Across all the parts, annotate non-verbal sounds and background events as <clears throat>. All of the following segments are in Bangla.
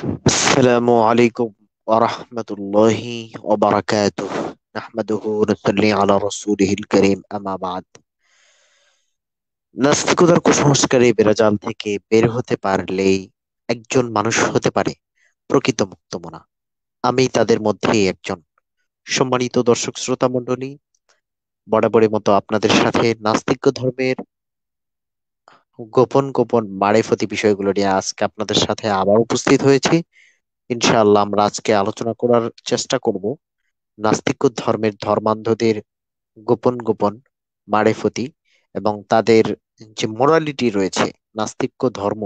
السلام عليكم ورحمة الله وبركاته نحمده ونصلي على رسوله الكريم أما بعد নাস্তিকতার কুসংস্কারে বেরাজাল থেকে বের হতে পারলেই একজন মানুষ হতে পারে প্রকৃত মুক্ত মনা আমি তাদের মধ্যেই একজন সম্মানিত দর্শক শ্রোতা মন্ডলী বরাবরের মতো আপনাদের সাথে নাস্তিক ধর্মের গোপন গোপন মারেফতি বিষয়গুলো নিয়ে আজকে আপনাদের সাথে আবার উপস্থিত হয়েছি ইনশাআল্লাহ আমরা আজকে আলোচনা করার চেষ্টা করব নাস্তিক ধর্মের ধর্মান্ধদের গোপন গোপন মারেফতি এবং তাদের যে মোরালিটি রয়েছে নাস্তিক্য ধর্ম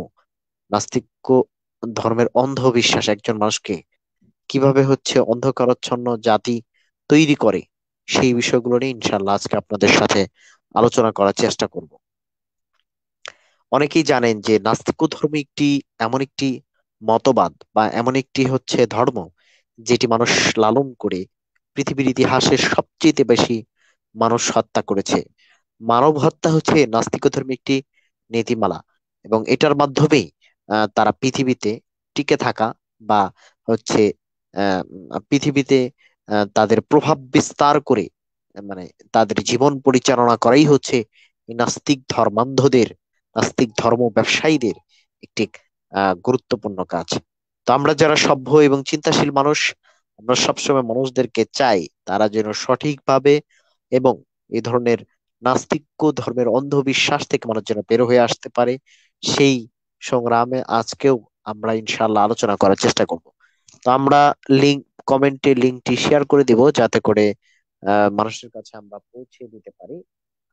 নাস্তিক্য ধর্মের অন্ধবিশ্বাস একজন মানুষকে কিভাবে হচ্ছে অন্ধকারচ্ছন্ন জাতি তৈরি করে সেই বিষয়গুলো নিয়ে ইনশাল্লাহ আজকে আপনাদের সাথে আলোচনা করার চেষ্টা করব অনেকেই জানেন যে নাস্তিক ধর্ম একটি এমন একটি মতবাদ বা এমন একটি হচ্ছে ধর্ম যেটি মানুষ লালন করে পৃথিবীর ইতিহাসে সবচেয়ে বেশি মানুষ হত্যা করেছে মানব হত্যা হচ্ছে নাস্তিক ধর্ম একটি নীতিমালা এবং এটার মাধ্যমেই তারা পৃথিবীতে টিকে থাকা বা হচ্ছে পৃথিবীতে তাদের প্রভাব বিস্তার করে মানে তাদের জীবন পরিচালনা করাই হচ্ছে নাস্তিক ধর্মান্ধদের নাস্তিক ধর্ম ব্যবসায়ীদের একটি গুরুত্বপূর্ণ কাজ তো আমরা যারা সভ্য এবং চিন্তাশীল মানুষ আমরা সবসময় মানুষদেরকে চাই তারা যেন সঠিকভাবে এবং এই ধরনের নাস্তিক্য ধর্মের অন্ধবিশ্বাস থেকে মানুষ যেন বের হয়ে আসতে পারে সেই সংগ্রামে আজকেও আমরা ইনশাল্লাহ আলোচনা করার চেষ্টা করব তো আমরা লিঙ্ক কমেন্টে লিঙ্কটি শেয়ার করে দিব যাতে করে মানুষের কাছে আমরা পৌঁছে দিতে পারি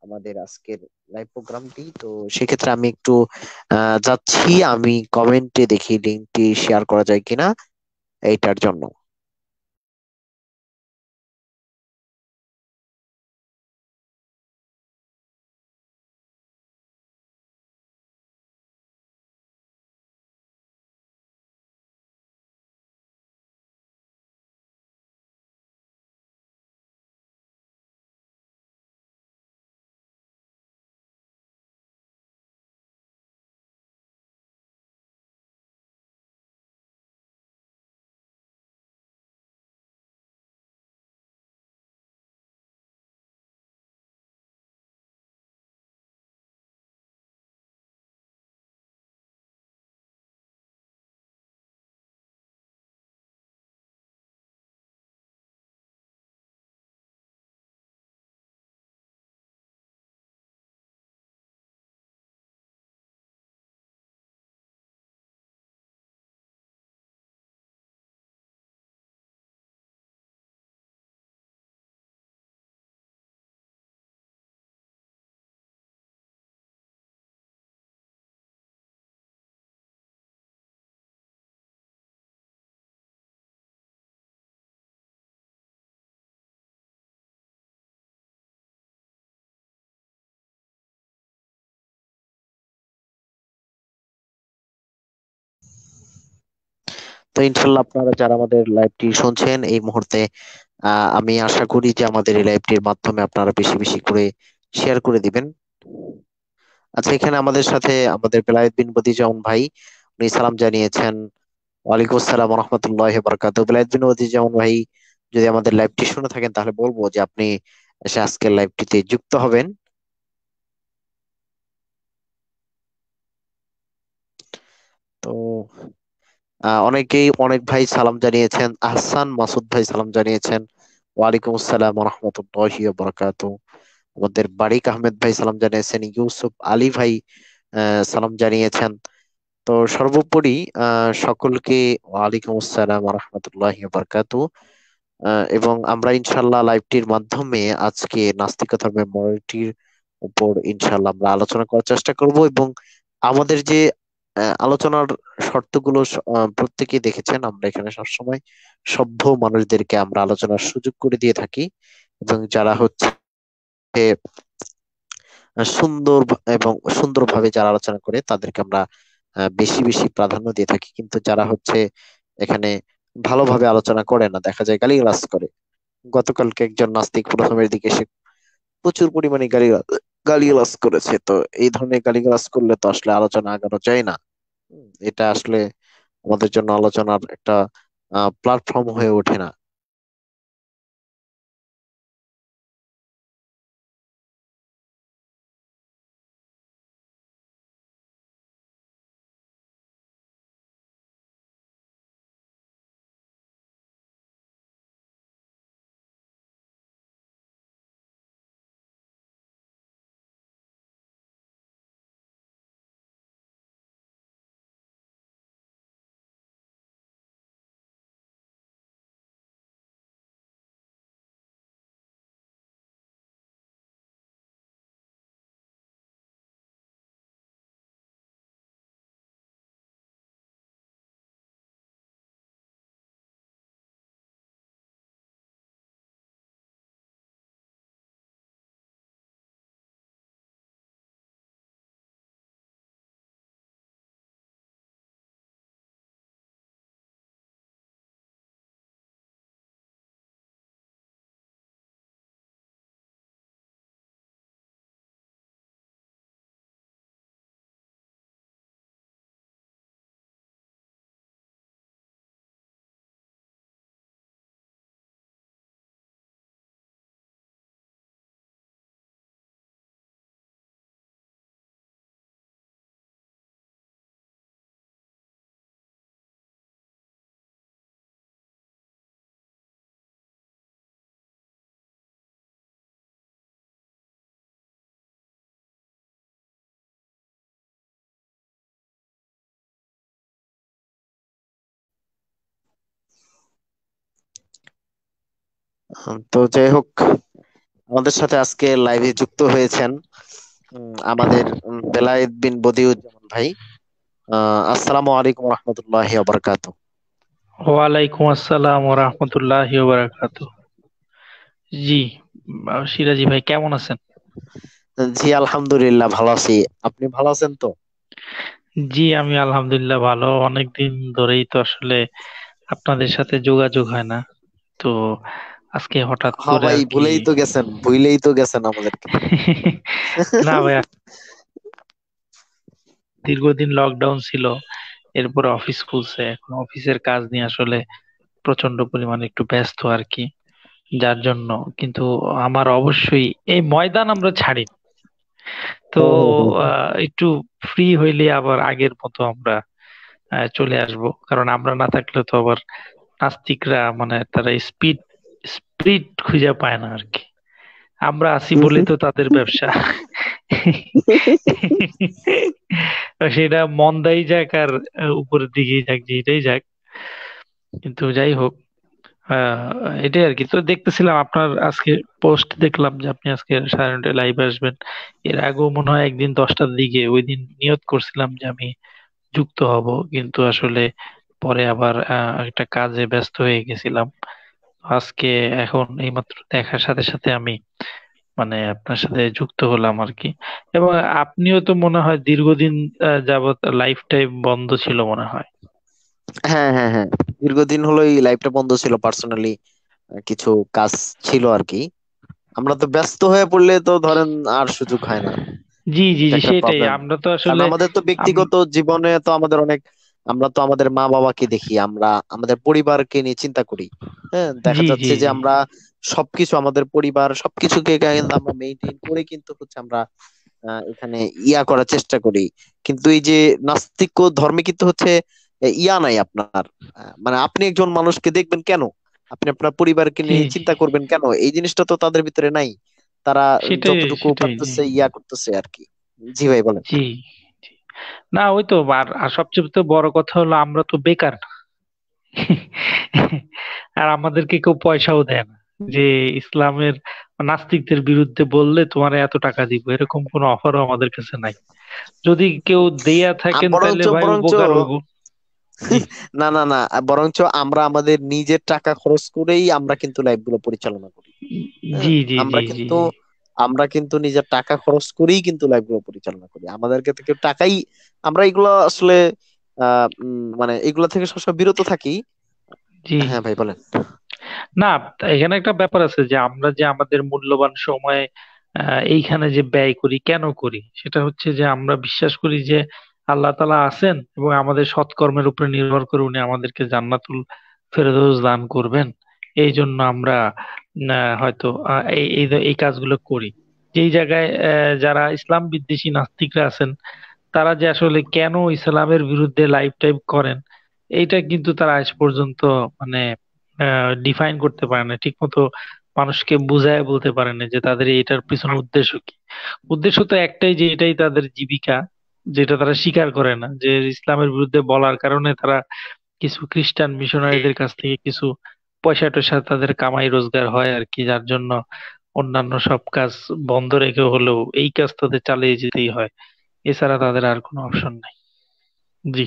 আমাদের আজকের লাইভ প্রোগ্রামটি তো সেক্ষেত্রে আমি একটু যাচ্ছি আমি কমেন্টে দেখি লিঙ্কটি শেয়ার করা যায় কিনা এইটার জন্য তো ইনশাল্লাহ আপনারা যারা আমাদের লাইভটি শুনছেন এই মুহূর্তে আমি আশা করি যে আমাদের এই লাইভটির মাধ্যমে আপনারা বেশি বেশি করে শেয়ার করে দিবেন আচ্ছা এখানে আমাদের সাথে আমাদের বেলায়েত বিন ভাই উনি সালাম জানিয়েছেন ওয়ালাইকুম আসসালাম রহমতুল্লাহ বরকাত বেলায়েত বিন বদিজাউন ভাই যদি আমাদের লাইভটি শুনে থাকেন তাহলে বলবো যে আপনি এসে আজকের লাইভটিতে যুক্ত হবেন তো অনেকেই অনেক ভাই সালাম জানিয়েছেন আহসান মাসুদ ভাই সালাম জানিয়েছেন ওয়ালাইকুম আসসালাম রহমতুল্লাহি বরকাত আমাদের বারিক আহমেদ ভাই সালাম জানিয়েছেন ইউসুফ আলী ভাই সালাম জানিয়েছেন তো সর্বোপরি সকলকে ওয়ালাইকুম আসসালাম রহমতুল্লাহি বরকাত এবং আমরা ইনশাল্লাহ লাইভটির মাধ্যমে আজকে ধর্মের মেমোরিটির উপর ইনশাল্লাহ আমরা আলোচনা করার চেষ্টা করব এবং আমাদের যে আলোচনার শর্তগুলো প্রত্যেকেই দেখেছেন আমরা এখানে সবসময় সভ্য মানুষদেরকে আমরা আলোচনার সুযোগ করে দিয়ে থাকি এবং যারা হচ্ছে সুন্দর এবং সুন্দরভাবে যারা আলোচনা করে তাদেরকে আমরা বেশি বেশি প্রাধান্য দিয়ে থাকি কিন্তু যারা হচ্ছে এখানে ভালোভাবে আলোচনা করে না দেখা যায় গালিগালাজ করে গতকালকে একজন নাস্তিক প্রথমের দিকে সে প্রচুর পরিমাণে গালিগালাজ গালিগালাজ করেছে তো এই ধরনের গালিগালাজ করলে তো আসলে আলোচনা আগানো যায় না এটা আসলে আমাদের জন্য আলোচনার একটা প্ল্যাটফর্ম হয়ে ওঠে না তো যাই হোক আমাদের সাথে আজকে লাইভে যুক্ত হয়েছেন আমাদের বেলায়েত বিন বদিউজ্জামান ভাই আসসালামু আলাইকুম রহমতুল্লাহি ওবারাকাতু ওয়ালাইকুম আসসালাম ওয়া রাহমাতুল্লাহি ওয়া বারাকাতু জি সিরাজি ভাই কেমন আছেন জি আলহামদুলিল্লাহ ভালো আছি আপনি ভালো আছেন তো জি আমি আলহামদুলিল্লাহ ভালো অনেকদিন ধরেই তো আসলে আপনাদের সাথে যোগাযোগ হয় না তো আজকে হঠাৎ হ্যাঁ করে ভাই ভুলেই তো গেছেন ভুলেই তো গেছেন আমাদেরকে <laughs> না ভাই দীর্ঘদিন লকডাউন ছিল এরপর অফিস খুলছে এখন অফিসের কাজ নিয়ে আসলে প্রচন্ড পরিমাণে একটু ব্যস্ত আর কি যার জন্য কিন্তু আমার অবশ্যই এই ময়দান আমরা ছাড়ি তো একটু ফ্রি হইলে আবার আগের মতো আমরা চলে আসব কারণ আমরা না থাকলে তো আবার নাস্তিকরা মানে তারা স্পিড লিড খুঁজে পায় না আর কি আমরা আছি বলে তো তাদের ব্যবসা <laughs> সেটা মন্দাই যাক আর উপরের দিকে যাক যেটাই যাক কিন্তু যাই হোক এটাই আর কি তো দেখতেছিলাম আপনার আজকে পোস্ট দেখলাম যে আপনি আজকে সাড়ে নটায় লাইভ আসবেন এর আগেও মনে হয় একদিন দশটার দিকে ওই দিন নিয়ত করছিলাম যে আমি যুক্ত হব কিন্তু আসলে পরে আবার একটা কাজে ব্যস্ত হয়ে গেছিলাম আজকে এখন এইমাত্র দেখার সাথে সাথে আমি মানে আপনার সাথে যুক্ত হলাম আর কি এবং আপনিও তো মনে হয় দীর্ঘদিন যাবৎ লাইফ টাইম বন্ধ ছিল মনে হয় হ্যাঁ হ্যাঁ হ্যাঁ দীর্ঘদিন হলো এই লাইফটা বন্ধ ছিল পার্সোনালি কিছু কাজ ছিল আর কি আমরা তো ব্যস্ত হয়ে পড়লে তো ধরেন আর সুযোগ হয় না জি জি জি সেটাই আমরা তো আসলে আমাদের তো ব্যক্তিগত জীবনে তো আমাদের অনেক আমরা তো আমাদের মা বাবাকে দেখি আমরা আমাদের পরিবারকে নিয়ে চিন্তা করি হ্যাঁ দেখা যাচ্ছে যে আমরা সবকিছু আমাদের পরিবার সবকিছুকে আমরা মেনটেন করে কিন্তু হচ্ছে আমরা এখানে ইয়া করার চেষ্টা করি কিন্তু এই যে নাস্তিক ধর্মে কিন্তু হচ্ছে ইয়া নাই আপনার মানে আপনি একজন মানুষকে দেখবেন কেন আপনি আপনার পরিবারকে নিয়ে চিন্তা করবেন কেন এই জিনিসটা তো তাদের ভিতরে নাই তারা যতটুকু পারতেছে ইয়া করতেছে আর কি জি ভাই বলেন না ওই তো আর আর সবচেয়ে তো বড় কথা হলো আমরা তো বেকার আর আমাদেরকে কেউ পয়সাও দেয় না যে ইসলামের নাস্তিকদের বিরুদ্ধে বললে তোমার এত টাকা দিব এরকম কোনো অফারও আমাদের কাছে নাই যদি কেউ দেয়া থাকেন তাহলে ভাই উপকার হবো <laughs> না না না বরঞ্চ আমরা আমাদের নিজের টাকা খরচ করেই আমরা কিন্তু লাইভ গুলো পরিচালনা করি জি জি আমরা কিন্তু আমরা কিন্তু নিজের টাকা খরচ করেই কিন্তু লাইভগুলো পরিচালনা করি আমাদেরকে কেউ টাকাই আমরা এগুলো আসলে মানে এগুলো থেকে সবসময় বিরত থাকি জি হ্যাঁ ভাই বলেন না এখানে একটা ব্যাপার আছে যে আমরা যে আমাদের মূল্যবান সময় এইখানে যে ব্যয় করি কেন করি সেটা হচ্ছে যে আমরা বিশ্বাস করি যে আল্লাহ তালা আছেন এবং আমাদের সৎকর্মের উপরে নির্ভর করে উনি আমাদেরকে জান্নাতুল ফেরদৌস দান করবেন এই জন্য আমরা হয়তো এই এই কাজগুলো করি যেই জায়গায় যারা ইসলাম বিদ্বেষী নাস্তিকরা আছেন তারা যে আসলে কেন ইসলামের বিরুদ্ধে লাইফ টাইপ করেন এইটা কিন্তু তারা আজ পর্যন্ত মানে ডিফাইন করতে পারে না ঠিক মতো মানুষকে বুঝায় বলতে পারে না যে তাদের এটার পিছনে উদ্দেশ্য কি উদ্দেশ্য তো একটাই যে এটাই তাদের জীবিকা যেটা তারা স্বীকার করে না যে ইসলামের বিরুদ্ধে বলার কারণে তারা কিছু খ্রিস্টান মিশনারিদের কাছ থেকে কিছু পয়সা টয়সা তাদের কামাই রোজগার হয় আর কি যার জন্য অন্যান্য সব কাজ বন্ধ রেখে হলেও এই কাজ তাদের চালিয়ে যেতেই হয় এছাড়া তাদের আর কোনো অপশন নাই জি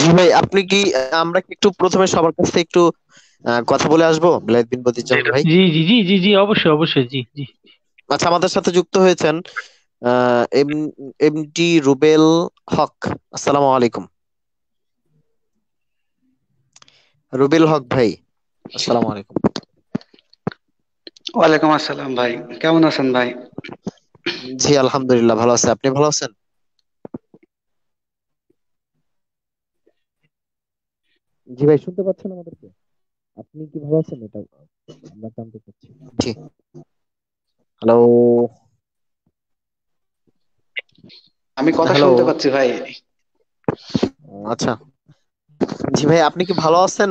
জি ভাই আপনি কি আমরা কি একটু প্রথমে সবার কাছ থেকে একটু কথা বলে আসবো বিলায়ত বিন বদিজান ভাই জি জি জি জি জি অবশ্যই অবশ্যই জি জি আচ্ছা আমাদের সাথে যুক্ত হয়েছেন এম এমটি রুবেল হক আসসালামু আলাইকুম রুবিল হক ভাই আসসালামু আলাইকুম ওয়ালাইকুম আসসালাম ভাই কেমন আছেন ভাই জি আলহামদুলিল্লাহ ভালো আছে আপনি ভালো আছেন জি ভাই শুনতে পাচ্ছেন আমাদেরকে আপনি কি ভালো আছেন এটা আমরা জানতে চাচ্ছি জি হ্যালো আমি কথা শুনতে পাচ্ছি ভাই আচ্ছা জি ভাই আপনি কি ভালো আছেন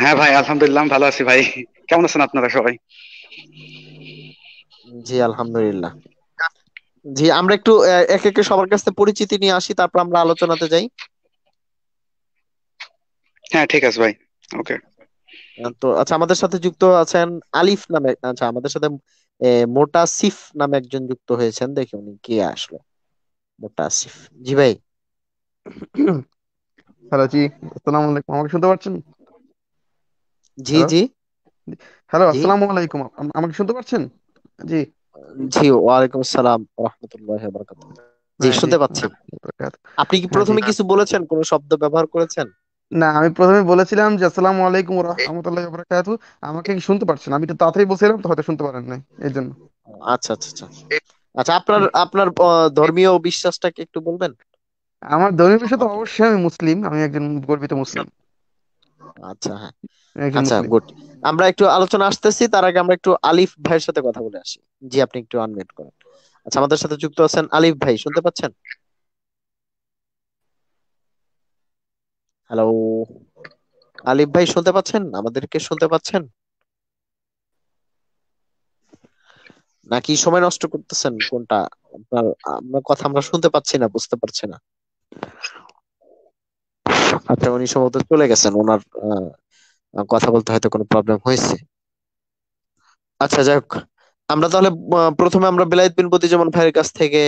হ্যাঁ ভাই আলহামদুলিল্লাহ ভালো আছি ভাই কেমন আছেন আপনারা সবাই জি আলহামদুলিল্লাহ জি আমরা একটু এক একে সবার কাছে পরিচিতি নিয়ে আসি তারপর আমরা আলোচনাতে যাই হ্যাঁ ঠিক আছে ভাই ওকে তো আচ্ছা আমাদের সাথে যুক্ত আছেন আলিফ নামে আচ্ছা আমাদের সাথে মোটাসিফ নামে একজন যুক্ত হয়েছেন দেখি উনি কে আসলো মোটাসিফ জি ভাই হ্যালো আসসালামু আলাইকুম আমাকে শুনতে পাচ্ছেন জি জি হ্যালো আসসালামু আলাইকুম আমাকে শুনতে পাচ্ছেন জি জি ওয়ালাইকুম আসসালাম রাহমাতুল্লাহি ওয়া জি হ্যাঁ, শুনতে পাচ্ছি আপনি কি হ্যাঁ, প্রথমে কিছু বলেছেন কোন শব্দ ব্যবহার করেছেন না আমি প্রথমে বলেছিলাম যে আসসালামু আলাইকুম ওয়া রাহমাতুল্লাহি ওয়া আমাকে কি শুনতে পাচ্ছেন আমি তো তাড়াতাড়ি বলছিলাম তো হয়তো শুনতে পারেন নাই এই জন্য আচ্ছা আচ্ছা আচ্ছা আচ্ছা আপনার আপনার আহ, ধর্মীয় বিশ্বাসটাকে একটু বলবেন আমার ধর্মীয় বিষয় তো আচ্ছা। অবশ্যই আমি মুসলিম আমি একজন গর্বিত মুসলিম আচ্ছা হ্যাঁ আচ্ছা গুড আমরা একটু আলোচনা আসতেছি তার আগে আমরা একটু আলিফ ভাইয়ের সাথে কথা বলে আসি জি আপনি একটু আনমিউট করেন আচ্ছা আমাদের সাথে যুক্ত আছেন আলিফ ভাই শুনতে পাচ্ছেন হ্যালো আলিফ ভাই শুনতে পাচ্ছেন আমাদেরকে শুনতে পাচ্ছেন নাকি সময় নষ্ট করতেছেন কোনটা আপনার কথা আমরা শুনতে পাচ্ছি না বুঝতে পারছি না আচ্ছা উনি সম্ভবত চলে গেছেন ওনার কথা বলতে হয়তো কোনো প্রবলেম হয়েছে আচ্ছা যাই হোক আমরা তাহলে প্রথমে আমরা বিলাইত বিন যেমন ভাইয়ের কাছ থেকে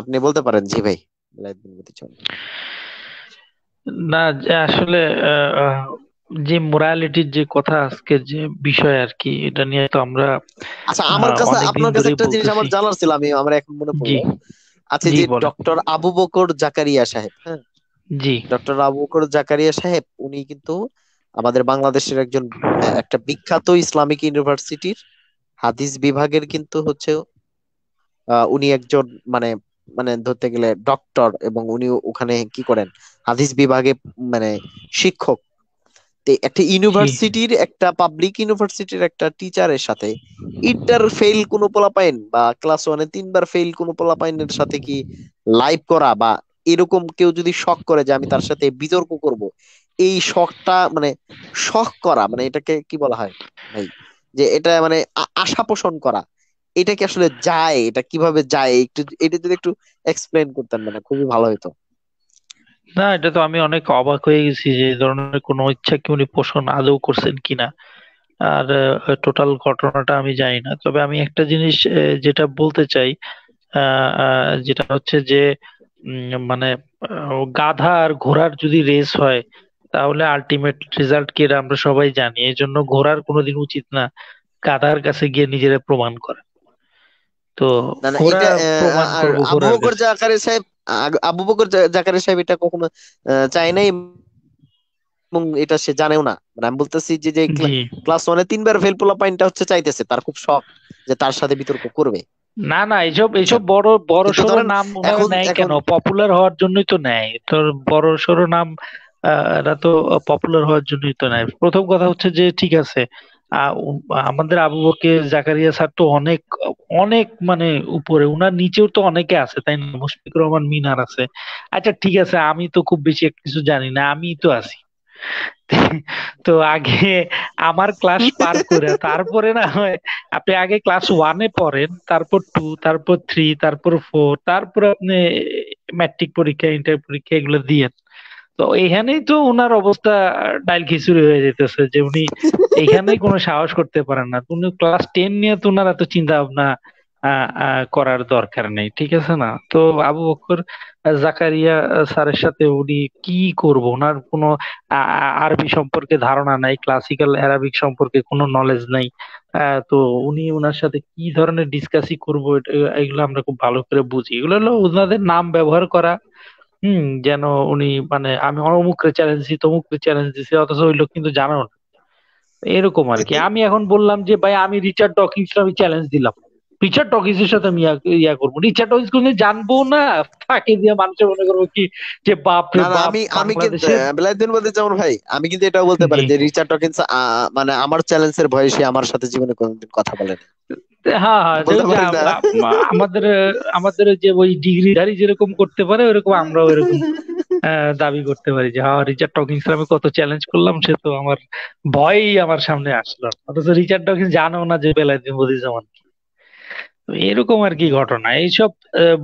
আপনি বলতে পারেন জি ভাই বিলাইত বিন প্রতিজমন না আসলে যে মোরালিটির যে কথা আজকে যে বিষয় আর কি এটা নিয়ে তো আমরা আচ্ছা আমার কাছে আপনার কাছে একটা জিনিস আমার জানার ছিল আমি আমার এখন মনে পড়ল আচ্ছা যে ডক্টর আবু বকর জাকারিয়া সাহেব হ্যাঁ জি ডক্টর আবু বকর জাকারিয়া সাহেব উনি কিন্তু আমাদের বাংলাদেশের একজন একটা বিখ্যাত ইসলামিক ইউনিভার্সিটির হাদিস বিভাগের কিন্তু হচ্ছে উনি একজন মানে মানে ধরতে গেলে ডক্টর এবং উনি ওখানে কি করেন হাদিস বিভাগে মানে শিক্ষক একটা ইউনিভার্সিটির একটা পাবলিক ইউনিভার্সিটির একটা টিচারের সাথে ইন্টার ফেল কোনো পোলাপাইন বা ক্লাস ওয়ানে তিনবার ফেল কোনো পোলাপাইনের সাথে কি লাইভ করা বা এরকম কেউ যদি শখ করে যে আমি তার সাথে বিতর্ক করব এই শখটা মানে শখ করা মানে এটাকে কি বলা হয় ভাই যে এটা মানে আশা পোষণ করা এটা কি আসলে যায় এটা কিভাবে যায় একটু এটা যদি একটু এক্সপ্লেন করতেন মানে খুবই ভালো হতো না এটা তো আমি অনেক অবাক হয়ে গেছি যে ধরনের কোনো ইচ্ছা কি উনি পোষণ আদৌ করছেন কিনা আর টোটাল ঘটনাটা আমি জানি না তবে আমি একটা জিনিস যেটা বলতে চাই যেটা হচ্ছে যে মানে গাধা আর ঘোড়ার যদি রেস হয় তাহলে আলটিমেট রেজাল্ট কি আমরা সবাই জানি এই জন্য ঘোড়ার কোনোদিন উচিত না গাধার কাছে গিয়ে নিজেরা প্রমাণ করা তো আবু বকর জাকারি সাহেব আবু বকর জাকারি সাহেব এটা কখনো চায় নাই এবং এটা সে জানেও না মানে আমি বলতেছি যে যে ক্লাস ওয়ানে তিনবার ফেল পোলা পয়েন্টটা হচ্ছে চাইতেছে তার খুব শখ যে তার সাথে বিতর্ক করবে না না এইসব এইসব আচ্ছা, বড় বড় সড়ো নাম নেয় কেন পপুলার হওয়ার জন্যই তো নেয় তোর বড় সরো নাম এরা তো পপুলার হওয়ার জন্যই তো নেয় প্রথম কথা হচ্ছে যে ঠিক আছে আমাদের আবু বকের জাকারিয়া স্যার তো অনেক অনেক মানে উপরে উনার নিচেও তো অনেকে আছে তাই না মুশফিক রহমান মিনার আছে আচ্ছা ঠিক আছে আমি তো খুব বেশি কিছু জানি না আমি তো আছি <laughs> তো আগে আমার ক্লাস পার করে তারপরে না হয় আপনি আগে ক্লাস ওয়ানে পড়েন তারপর টু তারপর থ্রি তারপর ফোর তারপর আপনি ম্যাট্রিক পরীক্ষা ইন্টার পরীক্ষা এগুলো দিয়েন তো এখানেই তো ওনার অবস্থা ডাইল খিচুড়ি হয়ে যেতেছে যে উনি এখানে কোনো সাহস করতে পারেন না উনি ক্লাস টেন নিয়ে তো ওনার এত চিন্তা ভাবনা করার দরকার নেই ঠিক আছে না তো আবু বকর জাকারিয়া স্যারের সাথে উনি কি করব ওনার কোনো আরবি সম্পর্কে ধারণা নাই ক্লাসিক্যাল অ্যারাবিক সম্পর্কে কোনো নলেজ নাই তো উনি ওনার সাথে কি ধরনের করবো করব এগুলো আমরা খুব ভালো করে বুঝি এগুলো হলো ওনাদের নাম ব্যবহার করা হম যেন উনি মানে আমি অমুকরে চ্যালেঞ্জ দিছি তমুকরে চ্যালেঞ্জ দিছি অথচ ওই লোক কিন্তু জানেও না এরকম আর কি আচ্ছা, আমি এখন বললাম যে ভাই আমি রিচার্ড ডকিংস আমি চ্যালেঞ্জ দিলাম রিচার্ড এর সাথে আমি ইয়া করবো রিচার্ড টকিস কোনো জানবো না ফাঁকে দিয়ে মানুষের মনে করবো কি যে বাপ আমি আমি কিন্তু বেলায়দিন বলতে যেমন ভাই আমি কিন্তু এটা বলতে পারি যে রিচার্ড টকিন্স মানে আমার এর ভয়ে সে আমার সাথে জীবনে কোনোদিন কথা বলেনি হ্যাঁ হ্যাঁ আমাদের আমাদের যে ওই ডিগ্রিধারী যেরকম করতে পারে ওরকম আমরাও ওরকম দাবি করতে পারি যে হ্যাঁ রিচার্ড টকিংস আমি কত চ্যালেঞ্জ করলাম সে তো আমার ভয়ই আমার সামনে আসলো অথচ রিচার্ড টকিংস জানো না যে বেলায় মোদি যেমন কি এরকম আর কি ঘটনা এইসব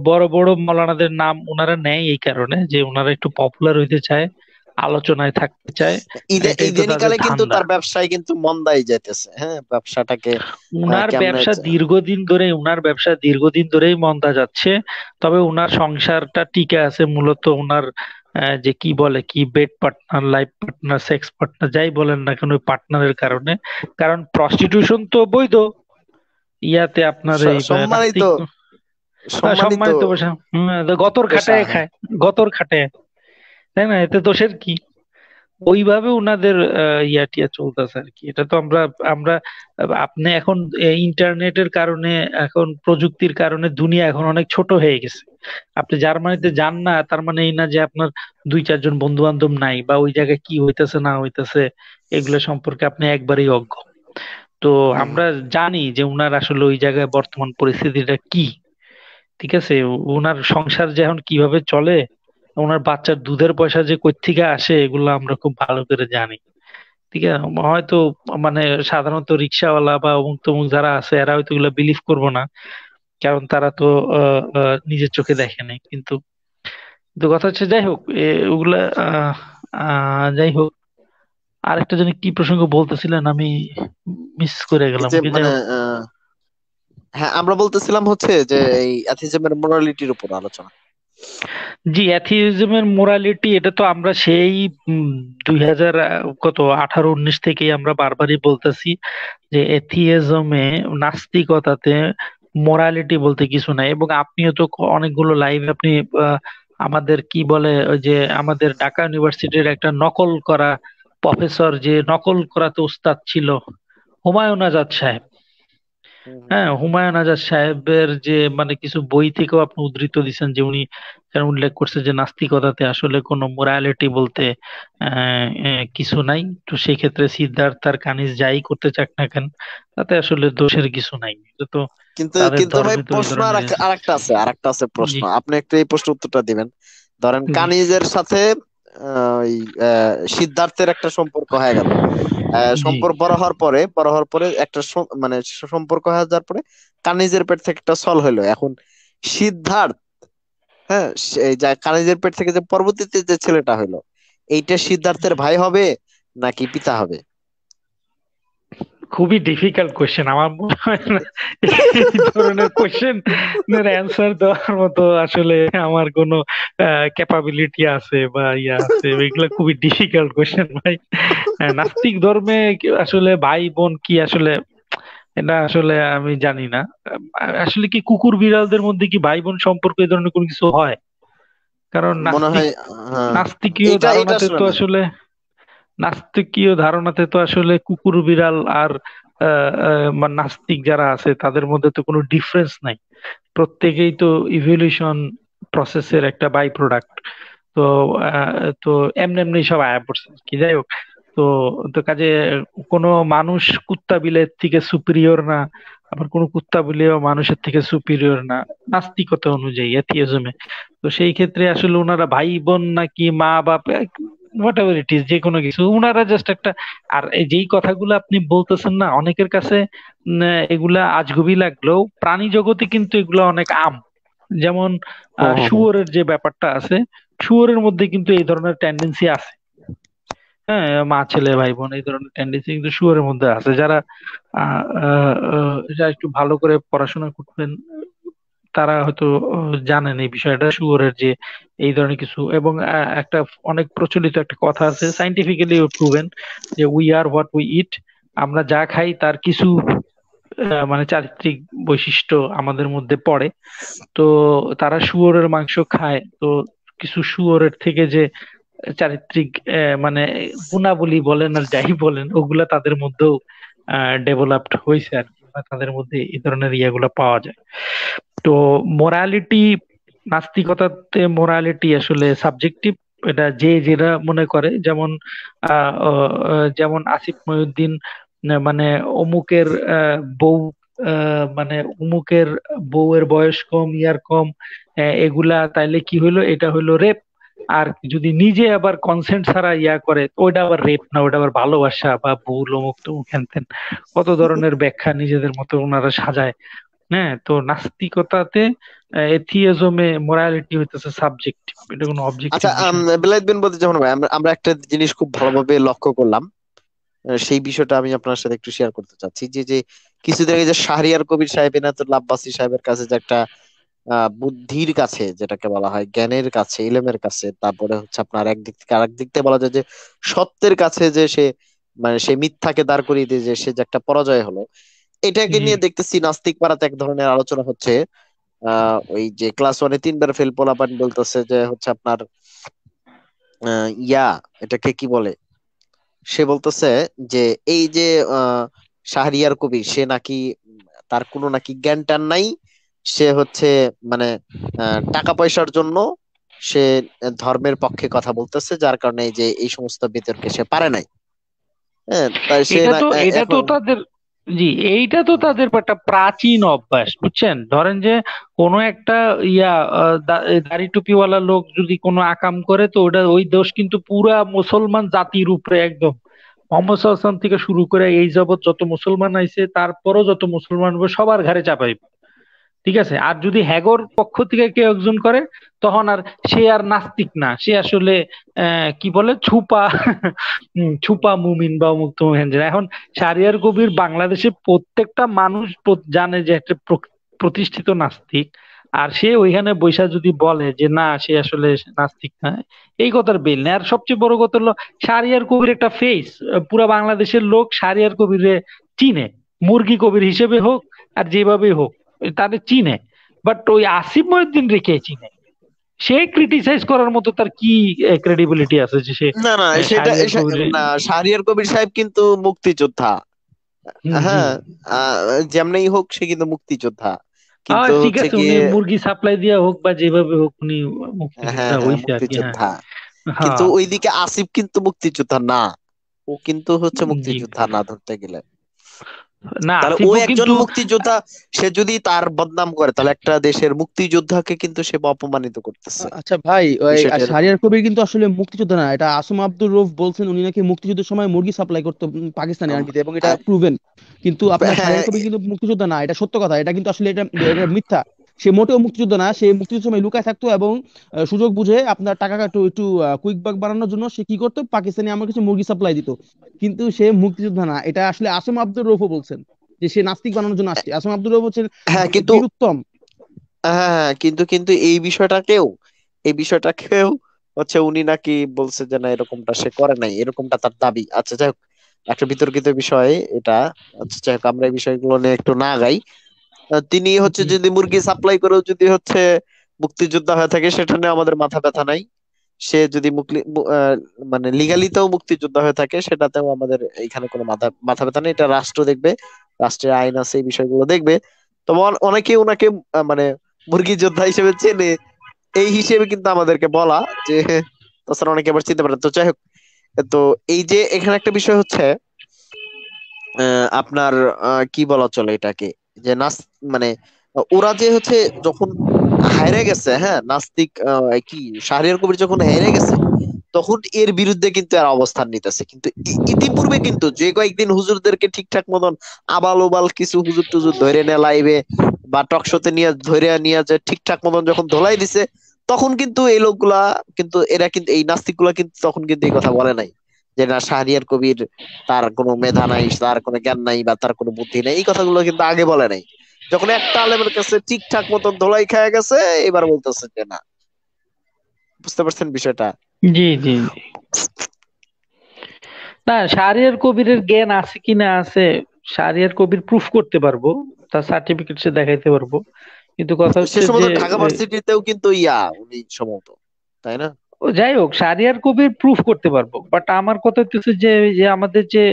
বড় বড় মলানাদের নাম ওনারা নেয় এই কারণে যে ওনারা একটু পপুলার হইতে চায় আলোচনায় থাকতে চায় কিন্তু তার ব্যবসায় কিন্তু মন্দাই যাইতেছে হ্যাঁ ব্যবসাটাকে উনার ব্যবসা দীর্ঘদিন ধরে উনার ব্যবসা দীর্ঘদিন ধরেই মন্দা যাচ্ছে তবে উনার সংসারটা টিকে আছে মূলত উনার যে কি বলে কি bed partner life partner sex partner যাই বলেন না কেন ওই পার্টনারের কারণে কারণ প্রস্টিটিউশন তো বৈধ ইয়াতে আপনার এই সম্মানিত সম্মানিত হ্যাঁ, গতর খাটে খায় গতর খাটে তাই না এতে দোষের কি ওইভাবে ওনাদের ইয়াটিয়া চলতেছে আর কি এটা তো আমরা আমরা আপনি এখন ইন্টারনেটের কারণে এখন প্রযুক্তির কারণে দুনিয়া এখন অনেক ছোট হয়ে গেছে আপনি জার্মানিতে যান না তার মানে এই না যে আপনার দুই চারজন বন্ধু বান্ধব নাই বা ওই জায়গায় কি হইতেছে না হইতেছে এগুলো সম্পর্কে আপনি একবারেই অজ্ঞ তো আমরা জানি যে উনার আসলে ওই জায়গায় বর্তমান পরিস্থিতিটা কি ঠিক আছে ওনার সংসার যে এখন কিভাবে চলে ওনার বাচ্চার দুধের পয়সা যে কই থেকে আসে এগুলো আমরা খুব ভালো করে জানি ঠিক আছে হয়তো মানে সাধারণত রিক্সাওয়ালা বা অমুক তমুক যারা আছে এরা হয়তো এগুলো বিলিভ করবো না কারণ তারা তো নিজের চোখে দেখে নাই কিন্তু কথা হচ্ছে যাই হোক ওগুলা যাই হোক আরেকটা জন কি প্রসঙ্গ বলতেছিলেন আমি মিস করে গেলাম মানে, হ্যাঁ আমরা বলতেছিলাম হচ্ছে যে এই অ্যাথিজমের মোরালিটির উপর আলোচনা জি অ্যাথিজমের মোরালিটি এটা তো আমরা সেই দুই হাজার কত আঠারো উনিশ থেকেই আমরা বারবারই বলতেছি যে অ্যাথিজমে নাস্তিকতাতে মোরালিটি বলতে কিছু নাই এবং আপনিও তো অনেকগুলো লাইভ আপনি আমাদের কি বলে ওই যে আমাদের ঢাকা ইউনিভার্সিটির একটা নকল করা প্রফেসর যে নকল করাতে উস্তাদ ছিল হুমায়ুন আজাদ সাহেব হ্যাঁ হুমায়ুন আজাদ সাহেবের যে মানে কিছু বই থেকেও আপনি উদ্ধৃত দিচ্ছেন যে উনি উল্লেখ করছে যে নাস্তিকতাতে আসলে কোন মোরালিটি বলতে কিছু নাই তো সেই ক্ষেত্রে সিদ্ধার্থ আর কানিস যাই করতে চাক না কেন তাতে আসলে দোষের কিছু নাই তো কিন্তু কিন্তু ভাই প্রশ্ন আরেকটা আছে আরেকটা আছে প্রশ্ন আপনি একটু এই প্রশ্ন উত্তরটা দিবেন ধরেন কানিজের সাথে ওই সিদ্ধার্থের একটা সম্পর্ক হয়ে গেল সম্পর্ক বড় হওয়ার পরে বড় হওয়ার পরে একটা মানে সম্পর্ক হয়ে যাওয়ার পরে কানিজের পেট থেকে একটা সল হইলো এখন সিদ্ধার্থ হ্যাঁ কানিজের পেট থেকে যে পরবর্তীতে যে ছেলেটা হইলো এইটা সিদ্ধার্থের ভাই হবে নাকি পিতা হবে খুবই ডিফিকাল্ট কোয়েশ্চেন আমার মনে হয় এই ধরনের কোয়েশ্চেনের অ্যান্সার দেওয়ার মতো আসলে আমার কোন ক্যাপাবিলিটি আছে বা ইয়া আছে এগুলো খুবই ডিফিকাল্ট কোয়েশ্চেন ভাই নাস্তিক ধর্মে আসলে ভাই বোন কি আসলে এটা আসলে আমি জানি না আসলে কি কুকুর বিড়ালদের মধ্যে কি ভাই বোন সম্পর্ক এই ধরনের কোনো কিছু হয় কারণ হ্যাঁ। নাস্তিকীয় ধারণাতে তো আসলে নাস্তিকীয় ধারণাতে তো আসলে কুকুর বিড়াল আর নাস্তিক যারা আছে তাদের মধ্যে তো কোনো ডিফারেন্স নাই প্রত্যেকেই তো ইভলিউশন প্রসেসের একটা বাই প্রোডাক্ট তো তো এমনি এমনি সব আয়া পড়ছে কি যাই হোক তো তো কাজে কোনো মানুষ কুত্তা বিলের থেকে সুপিরিয়র না আবার কোনো কুত্তা বিলেও মানুষের থেকে সুপিরিয়র না নাস্তিকতা অনুযায়ী এথিয়াজমে তো সেই ক্ষেত্রে আসলে ওনারা ভাই বোন নাকি মা বাপ হোয়াট এভার ইট যে কোনো কিছু উনারা জাস্ট একটা আর যেই কথাগুলো আপনি বলতেছেন না অনেকের কাছে এগুলা আজগুবি লাগলেও প্রাণী জগতে কিন্তু এগুলা অনেক আম যেমন হ্যাঁ, হ্যাঁ, হ্যাঁ। শুয়োরের যে ব্যাপারটা আছে শুয়োরের মধ্যে কিন্তু এই ধরনের টেন্ডেন্সি আছে হ্যাঁ মা ছেলে ভাই বোন এই ধরনের টেন্ডেন্সি কিন্তু শুয়োরের মধ্যে আছে যারা যারা একটু ভালো করে পড়াশোনা করবেন তারা হয়তো জানেন এই বিষয়টা শুয়োরের যে এই ধরনের কিছু এবং একটা অনেক প্রচলিত একটা কথা আছে সাইন্টিফিক্যালি প্রুভেন যে we are what we eat আমরা যা খাই তার কিছু মানে চারিত্রিক বৈশিষ্ট্য আমাদের মধ্যে পড়ে তো তারা শুয়োরের মাংস খায় তো কিছু শুয়োরের থেকে যে চারিত্রিক মানে গুণাবলী বলেন আর যাই বলেন ওগুলা তাদের মধ্যেও ডেভেলপড হয়েছে আর কি তাদের মধ্যে এই ধরনের গুলা পাওয়া যায় তো মোরালিটি নাস্তিকতাতে মোরালিটি আসলে সাবজেক্টিভ এটা যে যেটা মনে করে যেমন যেমন আসিফ মহিউদ্দিন মানে অমুকের বউ মানে অমুকের বউয়ের বয়স কম ইয়ার কম এগুলা তাইলে কি হইলো এটা হইলো রেপ আর যদি নিজে আবার কনসেন্ট ছাড়া ইয়া করে ওইটা আবার রেপ না ওইটা আবার ভালোবাসা বা ভুল অমুক তমুক হ্যানতেন কত ধরনের ব্যাখ্যা নিজেদের মতো ওনারা সাজায় হ্যাঁ তো নাস্তিকতাতে এথিয়াজমে মোরালিটি হইতেছে সাবজেক্টিভ এটা কোনো অবজেক্টিভ আচ্ছা বেলায়েত বিন বলতে যেমন ভাই আমরা একটা জিনিস খুব ভালোভাবে লক্ষ্য করলাম সেই বিষয়টা আমি আপনার সাথে একটু শেয়ার করতে চাচ্ছি যে যে কিছুদিন আগে যে শাহরিয়ার কবির সাহেব এনাতুল আব্বাসী সাহেবের কাছে যে একটা বুদ্ধির কাছে যেটাকে বলা হয় জ্ঞানের কাছে ইলেমের কাছে তারপরে হচ্ছে আপনার একদিক থেকে আরেক দিক থেকে বলা যায় যে সত্যের কাছে যে সে মানে সে মিথ্যাকে দাঁড় করিয়ে দিয়ে যে সে যে একটা পরাজয় হলো এটাকে নিয়ে দেখতেছি নাস্তিক পাড়াতে এক ধরনের আলোচনা হচ্ছে ওই যে ক্লাস ওয়ানে তিনবার ফেল পোলাপান বলতেছে যে হচ্ছে আপনার ইয়া এটাকে কি বলে সে বলতেছে যে এই যে শাহরিয়ার কবি সে নাকি তার কোনো নাকি জ্ঞান টান নাই সে হচ্ছে মানে টাকা পয়সার জন্য সে ধর্মের পক্ষে কথা বলতেছে যার কারণে যে এই সমস্ত বিতর্কে সে পারে নাই হ্যাঁ তাই সে এটা তো তাদের জি এইটা তো তাদের একটা প্রাচীন অভ্যাস বুঝছেন ধরেন যে কোনো একটা ইয়া দাড়ি টুপিওয়ালা লোক যদি কোনো আকাম করে তো ওটা ওই দোষ কিন্তু পুরা মুসলমান জাতির উপরে একদম মোহাম্মদ সাল্লাম থেকে শুরু করে এই জগৎ যত মুসলমান আইছে তারপরও যত মুসলমান হবে সবার ঘাড়ে চাপাইব ঠিক আছে আর যদি হ্যাগর পক্ষ থেকে কেউ একজন করে তখন আর সে আর নাস্তিক না সে আসলে কি বলে ছুপা ছুপা মুমিন বা মুক্ত এখন সারিয়ার কবির বাংলাদেশে প্রত্যেকটা মানুষ জানে যে একটা প্রতিষ্ঠিত নাস্তিক আর সে ওইখানে বৈশা যদি বলে যে না সে আসলে নাস্তিক না এই কথার বেল নেই আর সবচেয়ে বড় কথা হলো শারিয়ার কবির একটা ফেস পুরা বাংলাদেশের লোক শারিয়ার কবিরে চিনে মুরগি কবির হিসেবে হোক আর যেভাবেই হোক তাদের চিনে বাট ওই আসিফ মহিউদ্দিন রেখে চিনে সে ক্রিটিসাইজ করার মতো তার কি ক্রেডিবিলিটি আছে যে সে না না সেটা না শাহরিয়ার কবির সাহেব কিন্তু মুক্তিযোদ্ধা হ্যাঁ যেমনই হোক সে কিন্তু মুক্তিযোদ্ধা কিন্তু ঠিক আছে উনি মুরগি সাপ্লাই দিয়া হোক বা যেভাবে হোক উনি মুক্তিযোদ্ধা হ্যাঁ, হ্যাঁ, হইছে হ্যাঁ। কিন্তু ওইদিকে আসিফ কিন্তু মুক্তিযোদ্ধা না ও কিন্তু হচ্ছে মুক্তিযোদ্ধা না ধরতে গেলে না তাহলে ও একজন মুক্তিযোদ্ধা সে যদি তার বদনাম করে তাহলে একটা দেশের মুক্তিযোদ্ধাকে কিন্তু সে অপমানিত করতেছে আচ্ছা ভাই সারিয়ার কবির কিন্তু আসলে মুক্তিযোদ্ধা না এটা আসম আব্দুর রউফ বলছেন উনি নাকি মুক্তিযুদ্ধের সময় মুরগি সাপ্লাই করতো পাকিস্তানি আর্মিতে এবং এটা প্রুভেন কিন্তু আপনার হ্যাঁ, শাহরিয়ার কবির কিন্তু মুক্তিযোদ্ধা না এটা সত্য কথা এটা কিন্তু আসলে এটা মিথ্যা সে মোটেও মুক্তিযোদ্ধা না সে মুক্তিযুদ্ধের সময় লুকায় থাকতো এবং সুযোগ বুঝে আপনার টাকা একটু একটু কুইক বাক বানানোর জন্য সে কি করতো পাকিস্তানি আমার কিছু মুরগি সাপ্লাই দিত কিন্তু সে মুক্তিযোদ্ধা না এটা আসলে আসম আব্দুর রৌফ বলছেন যে সে নাস্তিক বানানোর জন্য আসছে আসম আব্দুর রৌফ হচ্ছেন হ্যাঁ কিন্তু উত্তম হ্যাঁ, হ্যাঁ, হ্যাঁ কিন্তু কিন্তু এই বিষয়টাকেও এই বিষয়টাকেও হচ্ছে উনি নাকি বলছে যে না এরকমটা সে করে নাই এরকমটা তার দাবি আচ্ছা যাই হোক একটা বিতর্কিত বিষয় এটা আচ্ছা যাই হোক আমরা এই বিষয়গুলো নিয়ে একটু না গাই তিনি হচ্ছে যদি মুরগি সাপ্লাই করেও যদি হচ্ছে মুক্তিযোদ্ধা হয়ে থাকে সেটা নিয়ে আমাদের মাথা ব্যথা নাই সে যদি মানে লিগালিতেও মুক্তিযোদ্ধা হয়ে থাকে সেটাতেও আমাদের এখানে কোনো মাথা মাথা ব্যথা নেই এটা রাষ্ট্র দেখবে রাষ্ট্রের আইন আছে এই বিষয়গুলো দেখবে তো অনেকে ওনাকে মানে মুরগি যোদ্ধা হিসেবে চেনে এই হিসেবে কিন্তু আমাদেরকে বলা যে তাছাড়া অনেকে আবার চিনতে পারে তো যাই হোক তো এই যে এখানে একটা বিষয় হচ্ছে আপনার কি বলা চলে এটাকে যে নাস মানে ওরা যে হচ্ছে যখন হেরে গেছে হ্যাঁ নাস্তিক কি শাহরিয়ার কবির যখন হেরে গেছে তখন এর বিরুদ্ধে কিন্তু আর অবস্থান নিতেছে কিন্তু ইতিপূর্বে কিন্তু যে কয়েকদিন হুজুরদেরকে ঠিকঠাক মতন আবাল ওবাল কিছু হুজুর টুজুর ধরে নেয় লাইবে বা টকশোতে নিয়ে ধরে নিয়ে যে ঠিকঠাক মতন যখন ধোলাই দিছে তখন কিন্তু এই লোকগুলা কিন্তু এরা কিন্তু এই নাস্তিকগুলা কিন্তু তখন কিন্তু এই কথা বলে নাই যে না শাহরিয়ার কবির তার কোনো মেধা নাই তার কোনো জ্ঞান নাই বা তার কোনো বুদ্ধি নাই এই কথাগুলো কিন্তু আগে বলে নাই যখন একটা আলেমের কাছে ঠিকঠাক মতো ধোলাই খায় গেছে এবার বলতেছে যে না বুঝতে পারছেন বিষয়টা জি জি না শাহরিয়ার কবিরের জ্ঞান আছে কিনা আছে শাহরিয়ার কবির প্রুফ করতে পারবো তার সার্টিফিকেট সে দেখাইতে পারবো কিন্তু কথা হচ্ছে যে ঢাকা ভার্সিটিতেও কিন্তু ইয়া উনি সম্ভবত তাই না যাই হোক সারিয়ার কবির প্রুফ করতে পারবো বাট আমার কথা হচ্ছে যে যে আমাদের যে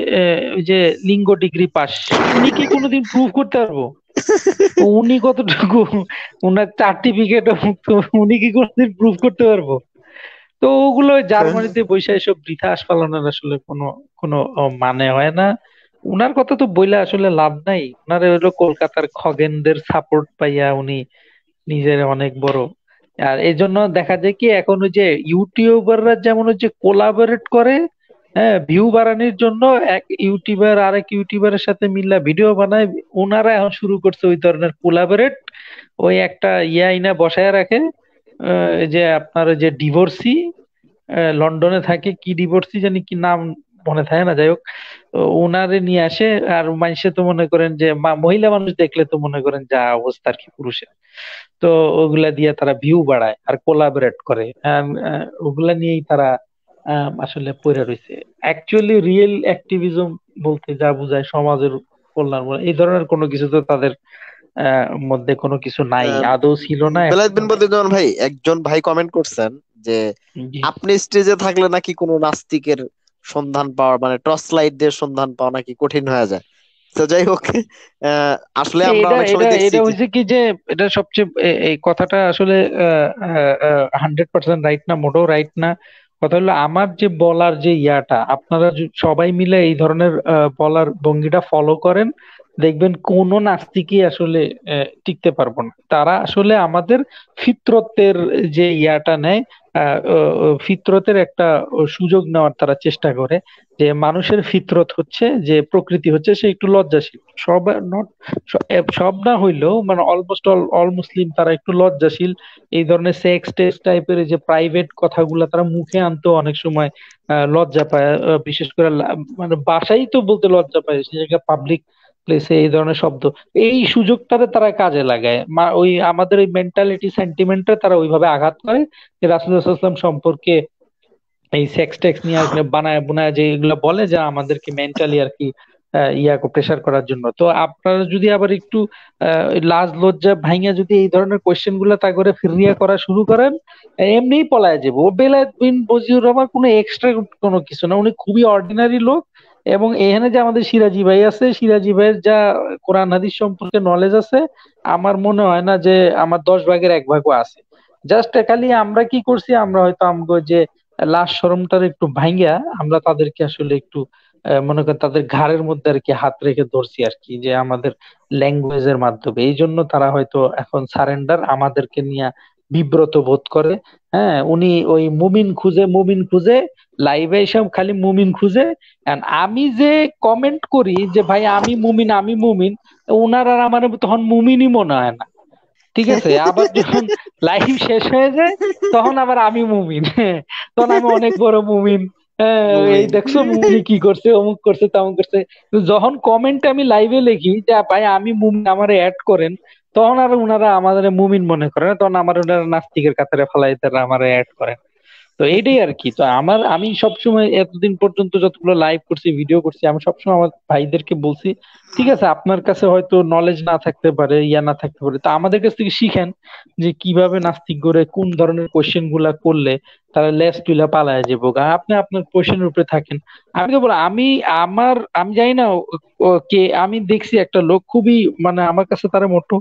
যে লিঙ্গ ডিগ্রি পাস উনি কি কোনোদিন প্রুফ করতে পারবো <laughs> উনি কতটুকু উনার সার্টিফিকেট উনি কি কোনোদিন প্রুফ করতে পারবো তো ওগুলো জার্মানিতে বৈশা এসব বৃথা পালনের আসলে কোনো কোনো মানে হয় না উনার কথা তো বইলে আসলে লাভ নাই উনার হলো কলকাতার খগেনদের সাপোর্ট পাইয়া উনি নিজের অনেক বড় আর এই জন্য দেখা যায় কি এখন ওই যে ইউটিউবাররা যেমন ওই যে কোলাবোরেট করে হ্যাঁ ভিউ বাড়ানোর জন্য এক ইউটিউবার আরেক ইউটিউবারের সাথে মিল্লা ভিডিও বানায় ওনারা এখন শুরু করছে ওই ধরনের কোলাবরেট ওই একটা ইয়া আইনা বসায় রাখে যে আপনার যে ডিভোর্সি লন্ডনে থাকে কি ডিভোর্সি জানি কি নাম মনে থাকে না যাই হোক ওনারে নিয়ে আসে আর মানুষে তো মনে করেন যে মহিলা মানুষ দেখলে তো মনে করেন যা অবস্থা আর কি পুরুষের তো ওগুলা দিয়ে তারা ভিউ বাড়ায় আর কোলাবরেট করে ওগুলা নিয়েই তারা আসলে পড়ে রয়েছে অ্যাকচুয়ালি রিয়েল অ্যাক্টিভিজম বলতে যা বোঝায় সমাজের কল্যাণ এই ধরনের কোনো কিছু তো তাদের মধ্যে কোনো কিছু নাই আদৌ ছিল না বেলায়েত ভাই একজন ভাই কমেন্ট করছেন যে আপনি স্টেজে থাকলে নাকি কোনো নাস্তিকের সন্ধান পাওয়া মানে টর্চ লাইট দিয়ে সন্ধান পাওয়া নাকি কঠিন হয়ে যায় তো যাই হোক আসলে আমরা অনেক সময় দেখছি এটা হইছে কি যে এটা সবচেয়ে এই কথাটা আসলে 100% রাইট না মোটেও রাইট না কথা হলো আমার যে বলার যে ইয়াটা আপনারা সবাই মিলে এই ধরনের বলার ভঙ্গিটা ফলো করেন দেখবেন কোন নাস্তিকই আসলে টিকতে পারবো না তারা আসলে আমাদের ফিতরতের যে ইয়াটা নেয় ফিতরতের একটা সুযোগ নেওয়ার তারা চেষ্টা করে যে মানুষের ফিতরত হচ্ছে যে প্রকৃতি হচ্ছে সে একটু লজ্জাশীল সব নট সব না হইলেও মানে অলমোস্ট অল অল মুসলিম তারা একটু লজ্জাশীল এই ধরনের সেক্স টেক্স টাইপের যে প্রাইভেট কথাগুলো তারা মুখে আনতে অনেক সময় লজ্জা পায় বিশেষ করে মানে বাসাই তো বলতে লজ্জা পায় সে জায়গায় পাবলিক প্লেসে এই ধরনের শব্দ এই সুযোগটাতে তারা কাজে লাগায় মা ওই আমাদের ওই মেন্টালিটি সেন্টিমেন্টে তারা ওইভাবে আঘাত করে যে রাসুলাম সম্পর্কে এই সেক্স টেক্স নিয়ে বানায় বুনায় যে এগুলো বলে যে আমাদেরকে মেন্টালি আর কি ইয়াকে প্রেশার করার জন্য তো আপনারা যদি আবার একটু লাজ লজ্জা ভাইয়া যদি এই ধরনের কোয়েশ্চেন গুলো তা করে ফিরিয়া করা শুরু করেন এমনিই পলায় যাব বেলায়েত বিন বজিউর রহমান কোনো এক্সট্রা কোনো কিছু না উনি খুবই অর্ডিনারি লোক এবং এখানে যে আমাদের সিরাজি ভাই আছে সিরাজি ভাইয়ের যা কোরআন হাদিস সম্পর্কে নলেজ আছে আমার মনে হয় না যে আমার দশ ভাগের এক ভাগও আছে জাস্ট খালি আমরা কি করছি আমরা হয়তো আমগো যে লাশ সরমটার একটু ভাঙ্গা আমরা তাদেরকে আসলে একটু মনে করেন তাদের ঘাড়ের মধ্যে আর কি হাত রেখে ধরছি আর কি যে আমাদের ল্যাঙ্গুয়েজের মাধ্যমে এই জন্য তারা হয়তো এখন সারেন্ডার আমাদেরকে নিয়ে বিব্রত বোধ করে হ্যাঁ উনি ওই মুমিন খুঁজে মুমিন খুঁজে লাইভে এসে খালি মুমিন খুঁজে আমি যে কমেন্ট করি যে ভাই আমি মুমিন আমি মুমিন ওনার আর আমার তখন মুমিনই মনে হয় না ঠিক আছে আবার যখন লাইভ শেষ হয়ে যায় তখন আবার আমি মুমিন তখন আমি অনেক বড় মুমিন হ্যাঁ, এই দেখছো মুমি কি করছে অমুক করছে তামুক করছে যখন কমেন্ট আমি লাইভে লিখি যে ভাই আমি মুমিন আমার অ্যাড করেন তখন আর ওনারা আমাদের মুমিন মনে করেন তখন আমার ওনারা নাস্তিকের কাতারে ফেলাই তারা আমারে অ্যাড করেন তো এইটাই আর কি তো আমার আমি সবসময় এতদিন পর্যন্ত যতগুলো লাইভ করছি ভিডিও করছি আমি সবসময় আমার ভাইদেরকে বলছি ঠিক আছে আপনার কাছে হয়তো নলেজ না থাকতে পারে ইয়া না থাকতে পারে তো আমাদের কাছ থেকে শিখেন যে কিভাবে নাস্তিক করে কোন ধরনের কোয়েশ্চেন গুলা করলে তারা লেস তুইলা পালায় যাবো আপনি আপনার কোয়েশ্চেন উপরে থাকেন আমি তো বলো আমি আমার আমি জানি না কে আমি দেখছি একটা লোক খুবই মানে আমার কাছে তারা মোটো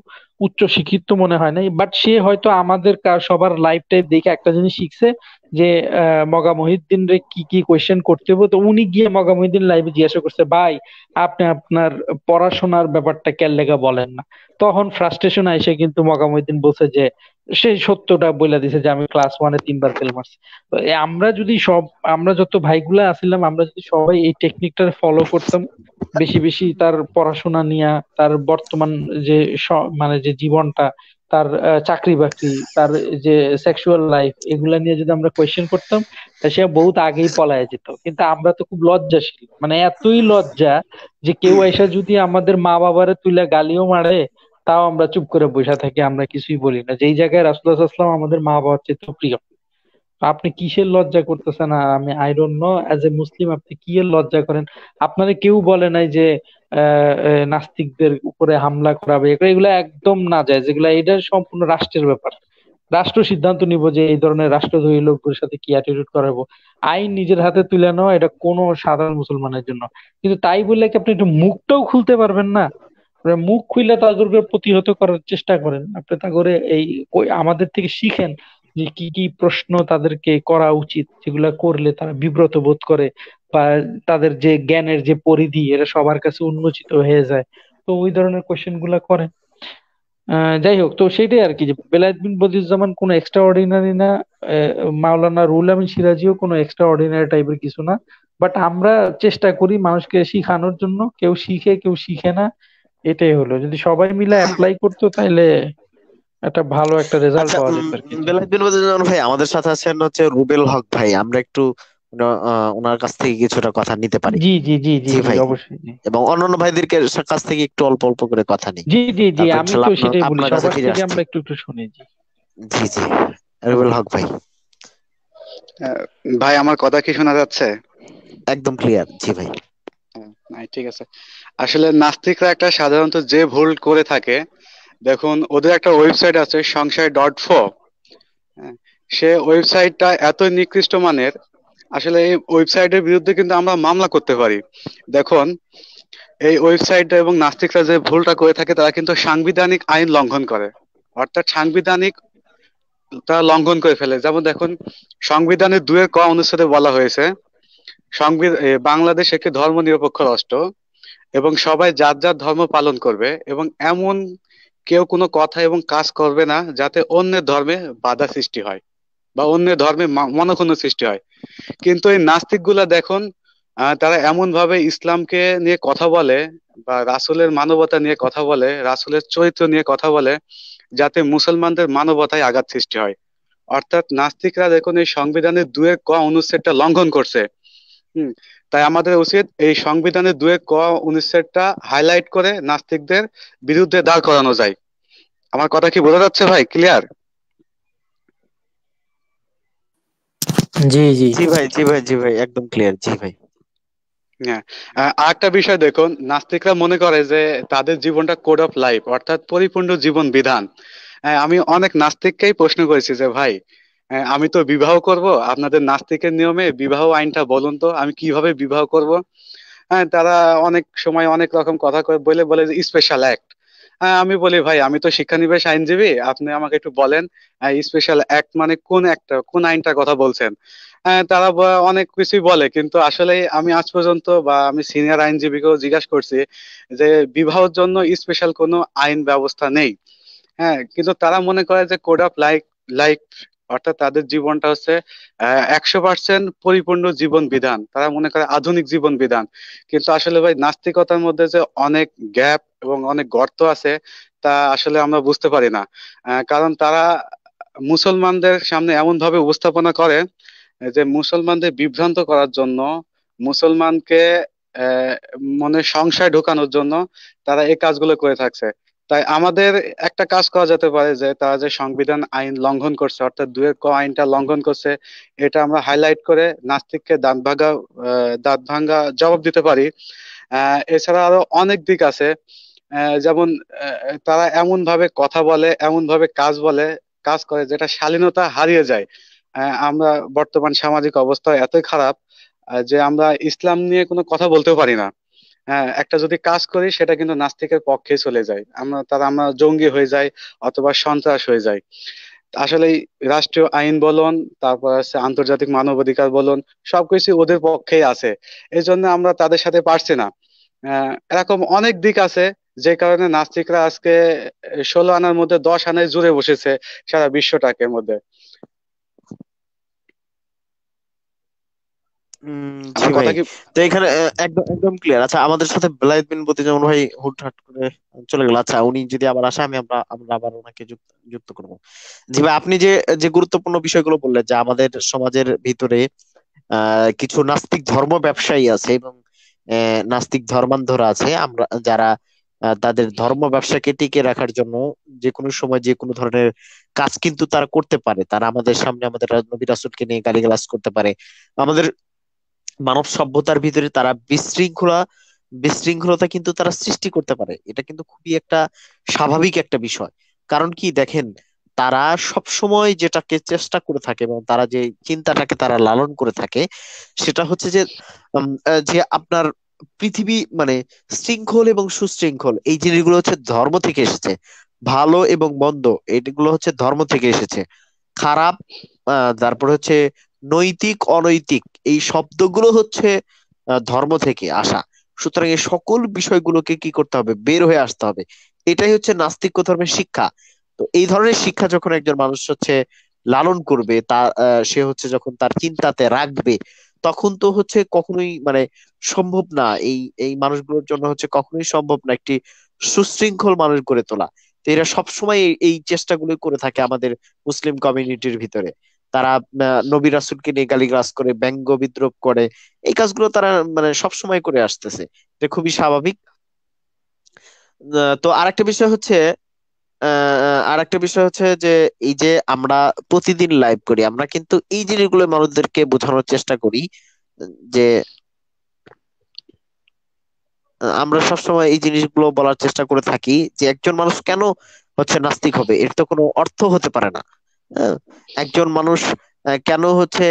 উচ্চ শিক্ষিত মনে হয় না বাট সে হয়তো আমাদের সবার লাইফ টাইপ দেখে একটা জিনিস শিখছে যে মগা মহিদ্দিন রে কি কি কোয়েশ্চেন করতে হবে তো উনি গিয়ে মগা মহিদ্দিন লাইভে জিজ্ঞাসা করছে ভাই আপনি আপনার পড়াশোনার ব্যাপারটা কেন লেগা বলেন না তখন ফ্রাস্ট্রেশন আইসে কিন্তু মগা মহিদ্দিন বলছে যে সেই সত্যটা বলে দিছে যে আমি ক্লাস ওয়ানে তিনবার ফেল মারছি আমরা যদি সব আমরা যত ভাইগুলা আছিলাম আমরা যদি সবাই এই টেকনিকটা ফলো করতাম বেশি বেশি তার পড়াশোনা নিয়ে তার বর্তমান যে মানে যে জীবনটা তার চাকরি বাকরি তার যে সেক্সুয়াল লাইফ এগুলা নিয়ে যদি আমরা কোয়েশ্চেন করতাম সে বহুত আগেই পলায় যেত কিন্তু আমরা তো খুব লজ্জাশীল মানে এতই লজ্জা যে কেউ এসে যদি আমাদের মা বাবারে তুলে গালিও মারে তাও আমরা চুপ করে বসে থাকি আমরা কিছুই বলি না যেই জায়গায় আসলাম আমাদের মা বাবার চেয়ে প্রিয় আপনি কিসের লজ্জা করতেছেন আমি I know as a Muslim আপনি কি এর লজ্জা করেন আপনারা কেউ বলে নাই যে নাস্তিকদের উপরে হামলা করাবে এগুলো একদম না যায় যেগুলো এটা সম্পূর্ণ রাষ্ট্রের ব্যাপার রাষ্ট্র সিদ্ধান্ত নিব যে এই ধরনের রাষ্ট্রদ্রোহী লোকগুলোর সাথে কি অ্যাটিটিউড করাবো আইন নিজের হাতে তুলে নেওয়া এটা কোনো সাধারণ মুসলমানের জন্য কিন্তু তাই বললে কি আপনি একটু মুখটাও খুলতে পারবেন না মানে মুখ খুলে তাদেরকে প্রতিহত করার চেষ্টা করেন আপনি তা করে এই আমাদের থেকে শিখেন যে কি কি প্রশ্ন তাদেরকে করা উচিত যেগুলা করলে তারা বিব্রত বোধ করে বা তাদের যে জ্ঞানের যে পরিধি এটা সবার কাছে উন্মোচিত হয়ে যায় তো ওই ধরনের কোয়েশ্চেন গুলা করে যাই হোক তো সেটাই আর কি যে বেলায়েত বিন বদিউজ্জামান কোনো এক্সট্রা অর্ডিনারি না মাওলানা রুল আমিন সিরাজিও কোনো এক্সট্রা অর্ডিনারি টাইপের কিছু না বাট আমরা চেষ্টা করি মানুষকে শিখানোর জন্য কেউ শিখে কেউ শিখে না এটাই হলো যদি সবাই মিলে অ্যাপ্লাই করতো তাহলে একটা ভালো একটা রেজাল্ট আচ্ছা, পাওয়া যেত আর কি বেলায়েত বিন বদিউজ্জামান ভাই আমাদের সাথে আছেন হচ্ছে রুবেল হক ভাই আমরা একটু ওনার কাছ থেকে কিছুটা কথা নিতে পারি জি জি জি জি ভাই অবশ্যই এবং অন্যান্য ভাইদের কাছ থেকে একটু অল্প অল্প করে কথা নিই জি জি জি আমি তো সেটাই বলি সবার থেকে আমরা একটু একটু শুনি জি জি জি রবিউল হক ভাই ভাই আমার কথা কি শোনা যাচ্ছে একদম ক্লিয়ার জি ভাই হ্যাঁ, ঠিক আছে আসলে নাস্তিকরা একটা সাধারণত যে ভুল করে থাকে দেখুন ওদের একটা ওয়েবসাইট আছে সংসার ডট ফো হ্যাঁ, সে ওয়েবসাইটটা এত নিকৃষ্ট মানের আসলে এই ওয়েবসাইটের বিরুদ্ধে কিন্তু আমরা মামলা করতে পারি দেখুন এই ওয়েবসাইট এবং নাস্তিকরা যে ভুলটা করে থাকে তারা কিন্তু সাংবিধানিক আইন লঙ্ঘন করে অর্থাৎ সাংবিধানিক তারা লঙ্ঘন করে ফেলে যেমন দেখুন সংবিধানের দুয়ের ক অনুচ্ছেদে বলা হয়েছে বাংলাদেশ একটি ধর্ম নিরপেক্ষ রাষ্ট্র এবং সবাই যার যার ধর্ম পালন করবে এবং এমন কেউ কোনো কথা এবং কাজ করবে না যাতে অন্যের ধর্মে বাধা সৃষ্টি হয় বা অন্য ধর্মে মনোক্ষণ সৃষ্টি হয় কিন্তু এই নাস্তিক গুলা দেখুন তারা এমন ভাবে ইসলামকে নিয়ে কথা বলে বা রাসুলের মানবতা নিয়ে কথা বলে রাসুলের চরিত্র নিয়ে কথা বলে যাতে মুসলমানদের মানবতায় আঘাত সৃষ্টি হয় অর্থাৎ নাস্তিকরা দেখুন এই সংবিধানের দুয়ের ক অনুচ্ছেদটা লঙ্ঘন করছে হম তাই আমাদের উচিত এই সংবিধানের দুয়ের ক অনুচ্ছেদটা হাইলাইট করে নাস্তিকদের বিরুদ্ধে দাঁড় করানো যায় আমার কথা কি বোঝা যাচ্ছে ভাই ক্লিয়ার জি জি জি ভাই জি ভাই জি ভাই একদম ক্লিয়ার জি ভাই হ্যাঁ আরেকটা বিষয় দেখুন নাস্তিকরা মনে করে যে তাদের জীবনটা কোড অফ লাইফ অর্থাৎ পরিপূর্ণ জীবন বিধান হ্যাঁ, আমি অনেক নাস্তিককেই প্রশ্ন করেছি যে ভাই হ্যাঁ, আমি তো বিবাহ করব আপনাদের নাস্তিকের নিয়মে বিবাহ আইনটা বলুন তো আমি কিভাবে বিবাহ করব হ্যাঁ তারা অনেক সময় অনেক রকম কথা বলে বলে যে স্পেশাল অ্যাক্ট হ্যাঁ, আমি বলি ভাই আমি তো নিবেশ আইনজীবী আপনি আমাকে একটু বলেন স্পেশাল অ্যাক্ট মানে কোন একটা কোন আইনটার কথা বলছেন তারা অনেক কিছুই বলে কিন্তু আসলে আমি আজ পর্যন্ত বা আমি সিনিয়র আইনজীবীকেও জিজ্ঞাসা করছি যে বিবাহের জন্য স্পেশাল কোনো আইন ব্যবস্থা নেই হ্যাঁ কিন্তু তারা মনে করে যে কোড অফ লাইক লাইক অর্থাৎ তাদের জীবনটা হচ্ছে একশো পার্সেন্ট পরিপূর্ণ জীবন বিধান তারা মনে করে আধুনিক জীবন বিধান কিন্তু আসলে ভাই নাস্তিকতার মধ্যে যে অনেক গ্যাপ এবং অনেক গর্ত আছে তা আসলে আমরা বুঝতে পারি না কারণ তারা মুসলমানদের সামনে এমন ভাবে উপস্থাপনা করে যে মুসলমানদের বিভ্রান্ত করার জন্য মুসলমানকে মনে সংশয় ঢোকানোর জন্য তারা এই কাজগুলো করে থাকছে তাই আমাদের একটা কাজ করা যেতে পারে যে তারা যে সংবিধান আইন লঙ্ঘন করছে অর্থাৎ দুয়ের ক আইনটা লঙ্ঘন করছে এটা আমরা হাইলাইট করে নাস্তিককে দাঁত ভাঙা দাঁত ভাঙা জবাব দিতে পারি এছাড়া আরো অনেক দিক আছে যেমন তারা এমন ভাবে কথা বলে এমন ভাবে কাজ বলে কাজ করে যেটা শালীনতা হারিয়ে যায় আমরা বর্তমান সামাজিক অবস্থা এতই খারাপ যে আমরা ইসলাম নিয়ে কোনো কথা বলতেও পারি না হ্যাঁ, একটা যদি কাজ করি সেটা কিন্তু নাস্তিকের পক্ষে চলে যায় আমরা তারা আমরা জঙ্গি হয়ে যায় অথবা সন্ত্রাস হয়ে যায় আসলে রাষ্ট্রীয় আইন বলুন তারপর আছে আন্তর্জাতিক মানবাধিকার বলুন সবকিছু ওদের পক্ষেই আছে এই জন্য আমরা তাদের সাথে পারছি না এরকম অনেক দিক আছে যে কারণে নাস্তিকরা আজকে ষোলো আনার মধ্যে দশ আনায় জুড়ে বসেছে সারা বিশ্বটাকে মধ্যে তো এখানে একদম একদম ক্লিয়ার আচ্ছা আমাদের সাথে ব্লাইদ বিন বতি যেমন ভাই হুটহাট করে চলে গেল আচ্ছা উনি যদি আবার আসে আমি আমরা আমরা আবার ওনাকে যুক্ত করব জি ভাই আপনি যে যে গুরুত্বপূর্ণ বিষয়গুলো বললেন যে আমাদের সমাজের ভিতরে কিছু নাস্তিক ধর্ম ব্যবসায়ী আছে এবং নাস্তিক ধর্মান্ধরা আছে আমরা যারা তাদের ধর্ম ব্যবসাকে টিকে রাখার জন্য যে কোনো সময় যে কোনো ধরনের কাজ কিন্তু তারা করতে পারে তারা আমাদের সামনে আমাদের নবী রাসুলকে নিয়ে গালিগালাজ করতে পারে আমাদের মানব সভ্যতার ভিতরে তারা বিশৃঙ্খলা বিশৃঙ্খলতা কিন্তু তারা সৃষ্টি করতে পারে এটা কিন্তু খুবই একটা স্বাভাবিক একটা বিষয় কারণ কি দেখেন তারা সব সময় যেটাকে চেষ্টা করে থাকে এবং তারা যে চিন্তাটাকে তারা লালন করে থাকে সেটা হচ্ছে যে যে আপনার পৃথিবী মানে শৃঙ্খল এবং সুশৃঙ্খল এই জিনিসগুলো হচ্ছে ধর্ম থেকে এসেছে ভালো এবং মন্দ এগুলো হচ্ছে ধর্ম থেকে এসেছে খারাপ তারপর হচ্ছে নৈতিক অনৈতিক এই শব্দগুলো হচ্ছে ধর্ম থেকে আসা সুতরাং এই সকল বিষয়গুলোকে কি করতে হবে বের হয়ে আসতে হবে এটাই হচ্ছে নাস্তিক ধর্মের শিক্ষা তো এই ধরনের শিক্ষা যখন একজন মানুষ হচ্ছে লালন করবে তা সে হচ্ছে যখন তার চিন্তাতে রাখবে তখন তো হচ্ছে কখনোই মানে সম্ভব না এই এই মানুষগুলোর জন্য হচ্ছে কখনোই সম্ভব না একটি সুশৃঙ্খল মানুষ গড়ে তোলা তো এরা সবসময় এই চেষ্টাগুলো করে থাকে আমাদের মুসলিম কমিউনিটির ভিতরে তারা নবী রাসুলকে নিয়ে গালিগালাজ করে ব্যঙ্গ বিদ্রোপ করে এই কাজগুলো তারা মানে সবসময় করে আসতেছে এটা খুবই স্বাভাবিক তো আর একটা বিষয় হচ্ছে আর একটা বিষয় হচ্ছে যে এই যে আমরা প্রতিদিন লাইভ করি আমরা কিন্তু এই জিনিসগুলো মানুষদেরকে বোঝানোর চেষ্টা করি যে আমরা সবসময় এই জিনিসগুলো বলার চেষ্টা করে থাকি যে একজন মানুষ কেন হচ্ছে নাস্তিক হবে এর তো কোনো অর্থ হতে পারে না একজন মানুষ কেন হচ্ছে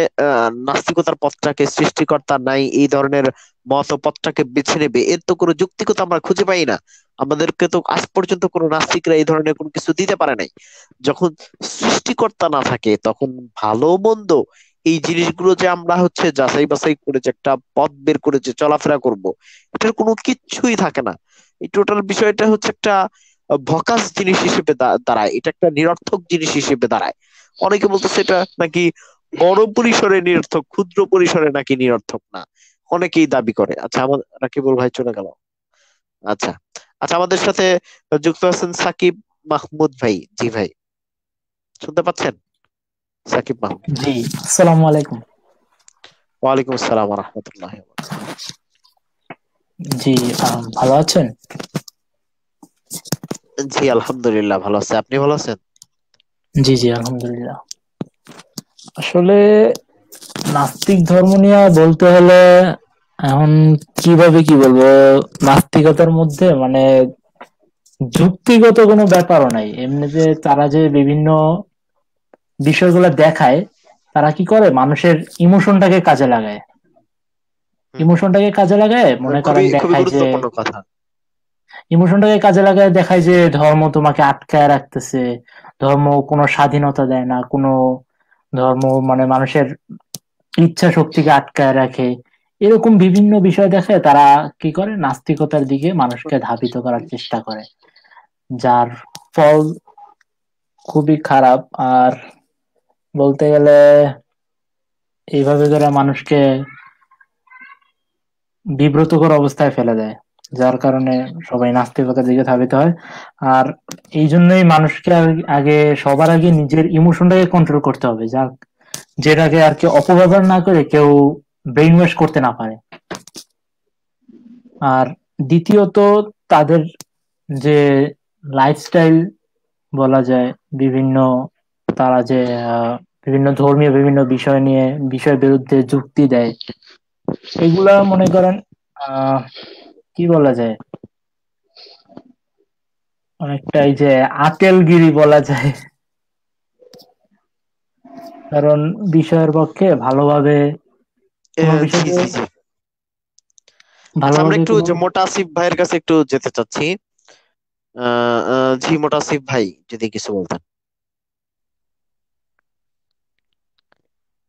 নাস্তিকতার পথটাকে সৃষ্টিকর্তা নাই এই ধরনের মত পথটাকে বেছে নেবে এর তো কোনো যুক্তিকতা আমরা খুঁজে পাই না আমাদেরকে তো আজ পর্যন্ত কোনো নাস্তিকরা এই ধরনের কোনো কিছু দিতে পারে নাই যখন সৃষ্টিকর্তা না থাকে তখন ভালো মন্দ এই জিনিসগুলো যে আমরা হচ্ছে যাচাই বাছাই করে যে একটা পথ বের করে যে চলাফেরা করব এটার কোনো কিচ্ছুই থাকে না এই টোটাল বিষয়টা হচ্ছে একটা ভকাস জিনিস হিসেবে দাঁড়ায় এটা একটা নিরর্থক জিনিস হিসেবে দাঁড়ায় অনেকে বলতেছে এটা নাকি বড় পরিসরে নিরর্থক ক্ষুদ্র পরিসরে নাকি নিরর্থক না অনেকেই দাবি করে আচ্ছা আমার রাকিবুল ভাই চলে গেল আচ্ছা আচ্ছা আমাদের সাথে যুক্ত আছেন সাকিব মাহমুদ ভাই জি ভাই শুনতে পাচ্ছেন সাকিব মাহমুদ জি আসসালামু আলাইকুম ওয়ালাইকুম আসসালাম রাহমাতুল্লাহি জি ভালো আছেন জি আলহামদুলিল্লাহ ভালো আছে আপনি ভালো আছেন জি জি আলহামদুলিল্লাহ আসলে নাস্তিক ধর্ম নিয়ে বলতে হলে এখন কিভাবে কি বলবো নাস্তিকতার মধ্যে মানে যুক্তিগত কোনো ব্যাপারও নাই এমনি যে তারা যে বিভিন্ন বিষয়গুলো দেখায় তারা কি করে মানুষের ইমোশনটাকে কাজে লাগায় ইমোশনটাকে কাজে লাগায় মানে মনে করেন দেখায় যে ইমোশনটাকে কাজে লাগায় দেখায় যে ধর্ম তোমাকে আটকায় রাখতেছে ধর্ম কোনো স্বাধীনতা দেয় না কোনো ধর্ম মানে মানুষের ইচ্ছা শক্তিকে আটকায় রাখে এরকম বিভিন্ন বিষয় দেখে তারা কি করে নাস্তিকতার দিকে মানুষকে ধাবিত করার চেষ্টা করে যার ফল খুবই খারাপ আর বলতে গেলে এইভাবে যারা মানুষকে বিব্রতকর অবস্থায় ফেলে দেয় যার কারণে সবাই নাস্তিকতার দিকে ধাবিত হয় আর এই জন্যই মানুষকে আগে সবার আগে নিজের ইমোশনটাকে কন্ট্রোল করতে হবে যা যেটাকে আর কি অপব্যবহার না করে কেউ ব্রেইন ওয়াশ করতে না পারে আর দ্বিতীয়ত তাদের যে লাইফস্টাইল বলা যায় বিভিন্ন তারা যে বিভিন্ন ধর্মীয় বিভিন্ন বিষয় নিয়ে বিষয়ের বিরুদ্ধে যুক্তি দেয় এগুলা মনে করেন আহ কি বলা যায় অনেকটাই যে আকেলগিরি বলা যায় কারণ বিষয়ের পক্ষে ভালোভাবে আমরা একটু মোটাসিফ ভাইয়ের কাছে একটু যেতে চাচ্ছি জি মোটাসিফ ভাই যদি কিছু বলতেন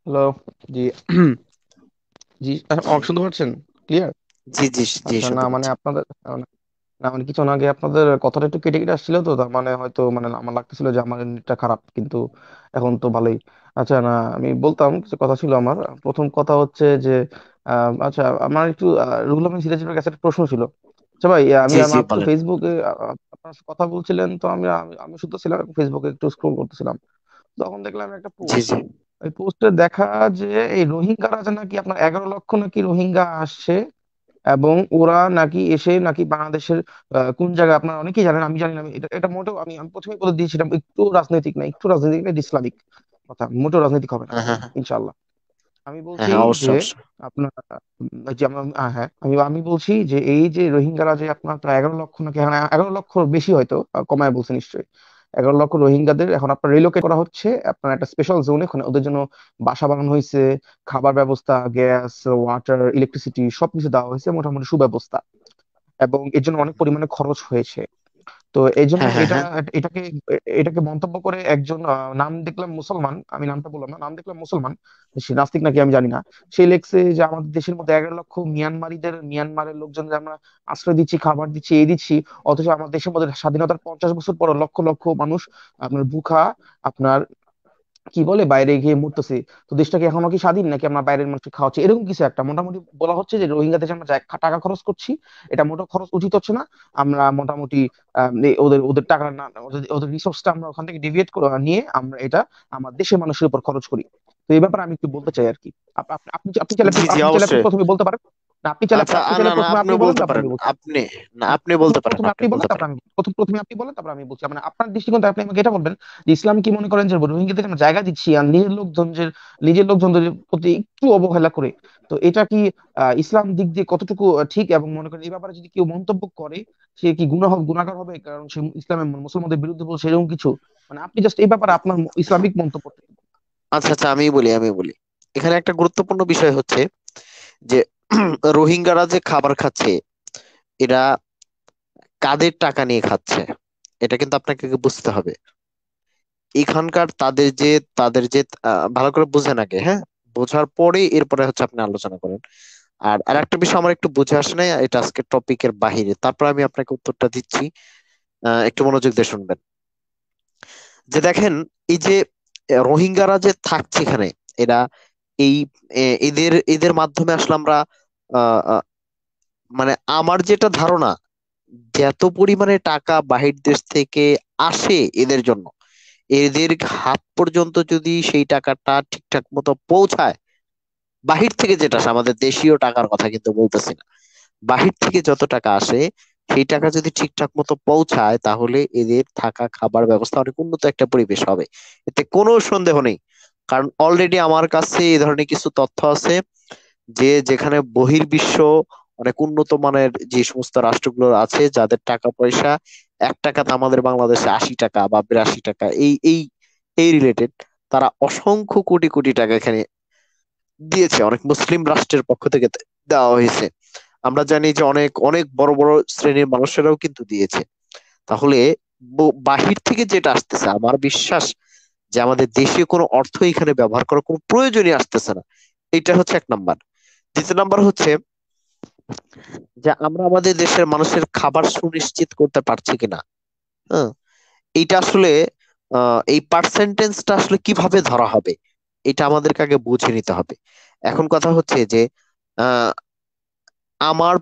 হ্যালো জি <clears throat> জি অংশ পাচ্ছেন ক্লিয়ার জি জি জি আচ্ছা না মানে আপনাদের না মানে কিছু না আগে আপনাদের কথাটা একটু কেটে কেটে আসছিল তো তার মানে হয়তো মানে আমার লাগতেছিল যে আমার নেটটা খারাপ কিন্তু এখন তো ভালোই আচ্ছা না আমি বলতাম কিছু কথা ছিল আমার প্রথম কথা হচ্ছে যে আহ, আচ্ছা আমার একটু রুহুল সিরাজের কাছে একটা প্রশ্ন ছিল আচ্ছা ভাই আমি জি জি মাত্র বলেন ফেসবুকে আপনার সাথে কথা বলছিলেন তো আমি আমি আমি শুধু ছিলাম ফেসবুকে একটু স্ক্রোল করতেছিলাম তখন দেখলাম একটা জি পোস্ট জি ওই পোস্টে দেখা যে এই রোহিঙ্গারা যে নাকি আপনার এগারো লক্ষ নাকি রোহিঙ্গা আসছে এবং ওরা নাকি এসে নাকি বাংলাদেশের কোন জায়গায় আপনারা অনেকেই জানেন আমি জানি না এটা এটা মোটেও আমি আমি প্রথমে বলে দিয়েছিলাম একটু রাজনৈতিক না একটু রাজনৈতিক না ইসলামিক কথা মোটেও রাজনৈতিক হবে না হ্যাঁ, হ্যাঁ, হ্যাঁ। ইনশাল্লাহ আমি বলছি যে আপনার যে হ্যাঁ আমি আমি বলছি যে এই যে রোহিঙ্গারা যে আপনার প্রায় এগারো লক্ষ নাকি এগারো লক্ষ বেশি হয়তো কমায় বলছে নিশ্চয়ই এগারো লক্ষ রোহিঙ্গাদের এখন আপনার রিলোকেট করা হচ্ছে আপনার একটা স্পেশাল জোনে ওখানে ওদের জন্য বাসা বানানো হয়েছে খাবার ব্যবস্থা গ্যাস ওয়াটার ইলেকট্রিসিটি সবকিছু দেওয়া হয়েছে মোটামুটি সুব্যবস্থা এবং এর জন্য অনেক পরিমাণে খরচ হয়েছে তো এই জন্য হ্যাঁ, হ্যাঁ এটা হ্যাঁ এটাকে এটাকে মন্তব্য করে একজন আহ, নাম দেখলাম মুসলমান আমি নামটা বললাম না নাম দেখলাম মুসলমান সে নাস্তিক নাকি আমি জানি না সে লেখছে যে আমাদের দেশের মধ্যে এগারো লক্ষ মিয়ানমারিদের মিয়ানমারের লোকজন যে আমরা আশ্রয় দিচ্ছি খাবার দিচ্ছি এই দিচ্ছি অথচ আমাদের দেশের মধ্যে স্বাধীনতার পঞ্চাশ বছর পর লক্ষ লক্ষ মানুষ আপনার ভুখা আপনার কি বলে বাইরে গিয়ে মরতেছি তো দেশটা কি এখনো কি স্বাধীন নাকি আমরা বাইরের মানুষকে খাওয়াচ্ছি এরকম কিছু একটা মোটামুটি বলা হচ্ছে যে রোহিঙ্গাদের আমরা টাকা খরচ করছি এটা মোটা খরচ উচিত হচ্ছে না আমরা মোটামুটি ওদের ওদের টাকা না ওদের রিসোর্সটা আমরা ওখান থেকে ডিভিয়েট নিয়ে আমরা এটা আমার দেশের মানুষের উপর খরচ করি তো এই ব্যাপারে আমি একটু বলতে চাই আর কি আপনি আপনি চাইলে প্রথমে বলতে পারেন আপনি চাইলে আচ্ছা, আপনি বলতে পারেন আপনি না আপনি বলতে পারেন আপনি বলতে পারেন প্রথম প্রথমে আপনি বলেন তারপর আমি বলছি মানে আপনার দৃষ্টিকোণ থেকে আপনি আমাকে এটা বলবেন যে ইসলাম কি মনে করেন যে রোহিঙ্গাদের আমরা জায়গা দিচ্ছি আর নিজের লোকজনদের নিজের লোকজনদের প্রতি একটু অবহেলা করে তো এটা কি ইসলাম দিক দিয়ে কতটুকু ঠিক এবং মনে করেন এই ব্যাপারে যদি কেউ মন্তব্য করে সে কি গুনাহ হবে গুণাগার হবে কারণ সে ইসলামের মুসলমানদের বিরুদ্ধে বলছে এরকম কিছু মানে আপনি জাস্ট এই ব্যাপারে আপনার ইসলামিক মন্তব্য আচ্ছা আচ্ছা আমি বলি আমি বলি এখানে একটা গুরুত্বপূর্ণ বিষয় হচ্ছে যে <clears throat> রোহিঙ্গারা যে খাবার খাচ্ছে এরা কাদের টাকা নিয়ে খাচ্ছে এটা কিন্তু আপনাকে বুঝতে হবে এখানকার তাদের যে তাদের যে ভালো করে বুঝেন আগে হ্যাঁ বোঝার পরে এরপরে হচ্ছে আপনি আলোচনা করেন আর আর একটা বিষয় আমার একটু বুঝে আসে না এটা আজকে টপিকের বাহিরে তারপর আমি আপনাকে উত্তরটা দিচ্ছি একটু মনোযোগ দিয়ে শুনবেন যে দেখেন এই যে রোহিঙ্গারা যে থাকছে এখানে এরা এই এদের এদের মাধ্যমে আসলে আমরা মানে আমার যেটা ধারণা যত পরিমাণে টাকা বাহির দেশ থেকে আসে এদের জন্য এদের হাত পর্যন্ত যদি সেই টাকাটা ঠিকঠাক মতো পৌঁছায় বাহির থেকে যেটা আমাদের দেশীয় টাকার কথা কিন্তু বলতেছি না বাহির থেকে যত টাকা আসে সেই টাকা যদি ঠিকঠাক মতো পৌঁছায় তাহলে এদের থাকা খাবার ব্যবস্থা অনেক উন্নত একটা পরিবেশ হবে এতে কোনো সন্দেহ নেই কারণ অলরেডি আমার কাছে এ ধরনের কিছু তথ্য আছে যে যেখানে বহির্বিশ্ব অনেক উন্নত মানের যে সমস্ত রাষ্ট্রগুলো আছে যাদের টাকা পয়সা এক টাকা তো আমাদের বাংলাদেশে আশি টাকা বা বিরাশি টাকা এই এই এই রিলেটেড তারা অসংখ্য কোটি কোটি টাকা এখানে দিয়েছে অনেক মুসলিম রাষ্ট্রের পক্ষ থেকে দেওয়া হয়েছে আমরা জানি যে অনেক অনেক বড় বড় শ্রেণীর মানুষেরাও কিন্তু দিয়েছে তাহলে বাহির থেকে যেটা আসতেছে আমার বিশ্বাস যে আমাদের দেশে কোনো অর্থ এখানে ব্যবহার করার কোনো প্রয়োজনই আসতেছে না এটা হচ্ছে এক নাম্বার দ্বিতীয় নাম্বার হচ্ছে যে আমরা আমাদের দেশের মানুষের খাবার সুনিশ্চিত করতে পারছি কিনা হ্যাঁ এইটা আসলে এই পার্সেন্টেন্সটা আসলে কিভাবে ধরা হবে এটা আমাদের আগে বুঝে নিতে হবে এখন কথা হচ্ছে যে আমার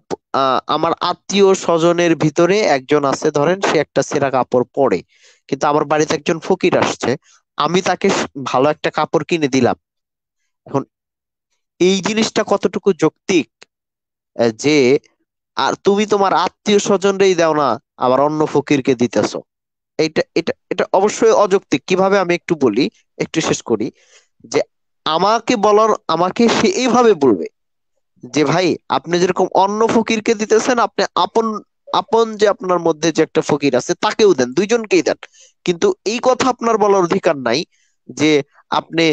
আমার আত্মীয় স্বজনের ভিতরে একজন আছে ধরেন সে একটা সেরা কাপড় পরে কিন্তু আমার বাড়িতে একজন ফকির আসছে আমি তাকে ভালো একটা কাপড় কিনে দিলাম এখন এই জিনিসটা কতটুকু যৌক্তিক যে আর তুমি তোমার আত্মীয় স্বজনরেই দাও না আবার অন্য ফকিরকে দিতেছ এটা এটা এটা অবশ্যই অযৌক্তিক কিভাবে আমি একটু বলি একটু শেষ করি যে আমাকে বলার আমাকে সে এইভাবে বলবে যে ভাই আপনি যেরকম অন্য ফকিরকে দিতেছেন আপনি আপন আপন যে আপনার মধ্যে যে একটা ফকির আছে তাকেও দেন দুইজনকেই দেন কিন্তু এই কথা আপনার বলার অধিকার নাই যে আপনি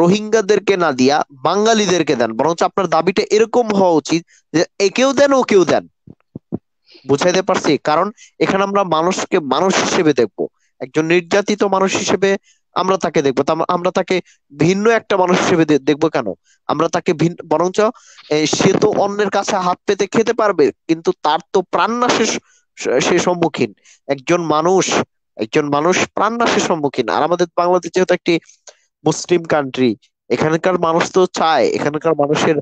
রোহিঙ্গাদেরকে না দিয়া বাঙালিদেরকে দেন বরঞ্চ আপনার দাবিটা এরকম হওয়া উচিত যে একেও দেন কেউ দেন বুঝাইতে পারছি কারণ এখানে আমরা মানুষকে মানুষ হিসেবে দেখব একজন নির্যাতিত মানুষ হিসেবে আমরা তাকে দেখবো আমরা তাকে ভিন্ন একটা মানুষ হিসেবে দেখবো কেন আমরা তাকে ভিন্ন বরঞ্চ সে তো অন্যের কাছে হাত পেতে খেতে পারবে কিন্তু তার তো প্রাণনাশের সে সম্মুখীন একজন মানুষ একজন মানুষ প্রাণনাশের সম্মুখীন আর আমাদের বাংলাদেশ যেহেতু একটি মুসলিম কান্ট্রি এখানকার মানুষ তো চায় এখানকার মানুষের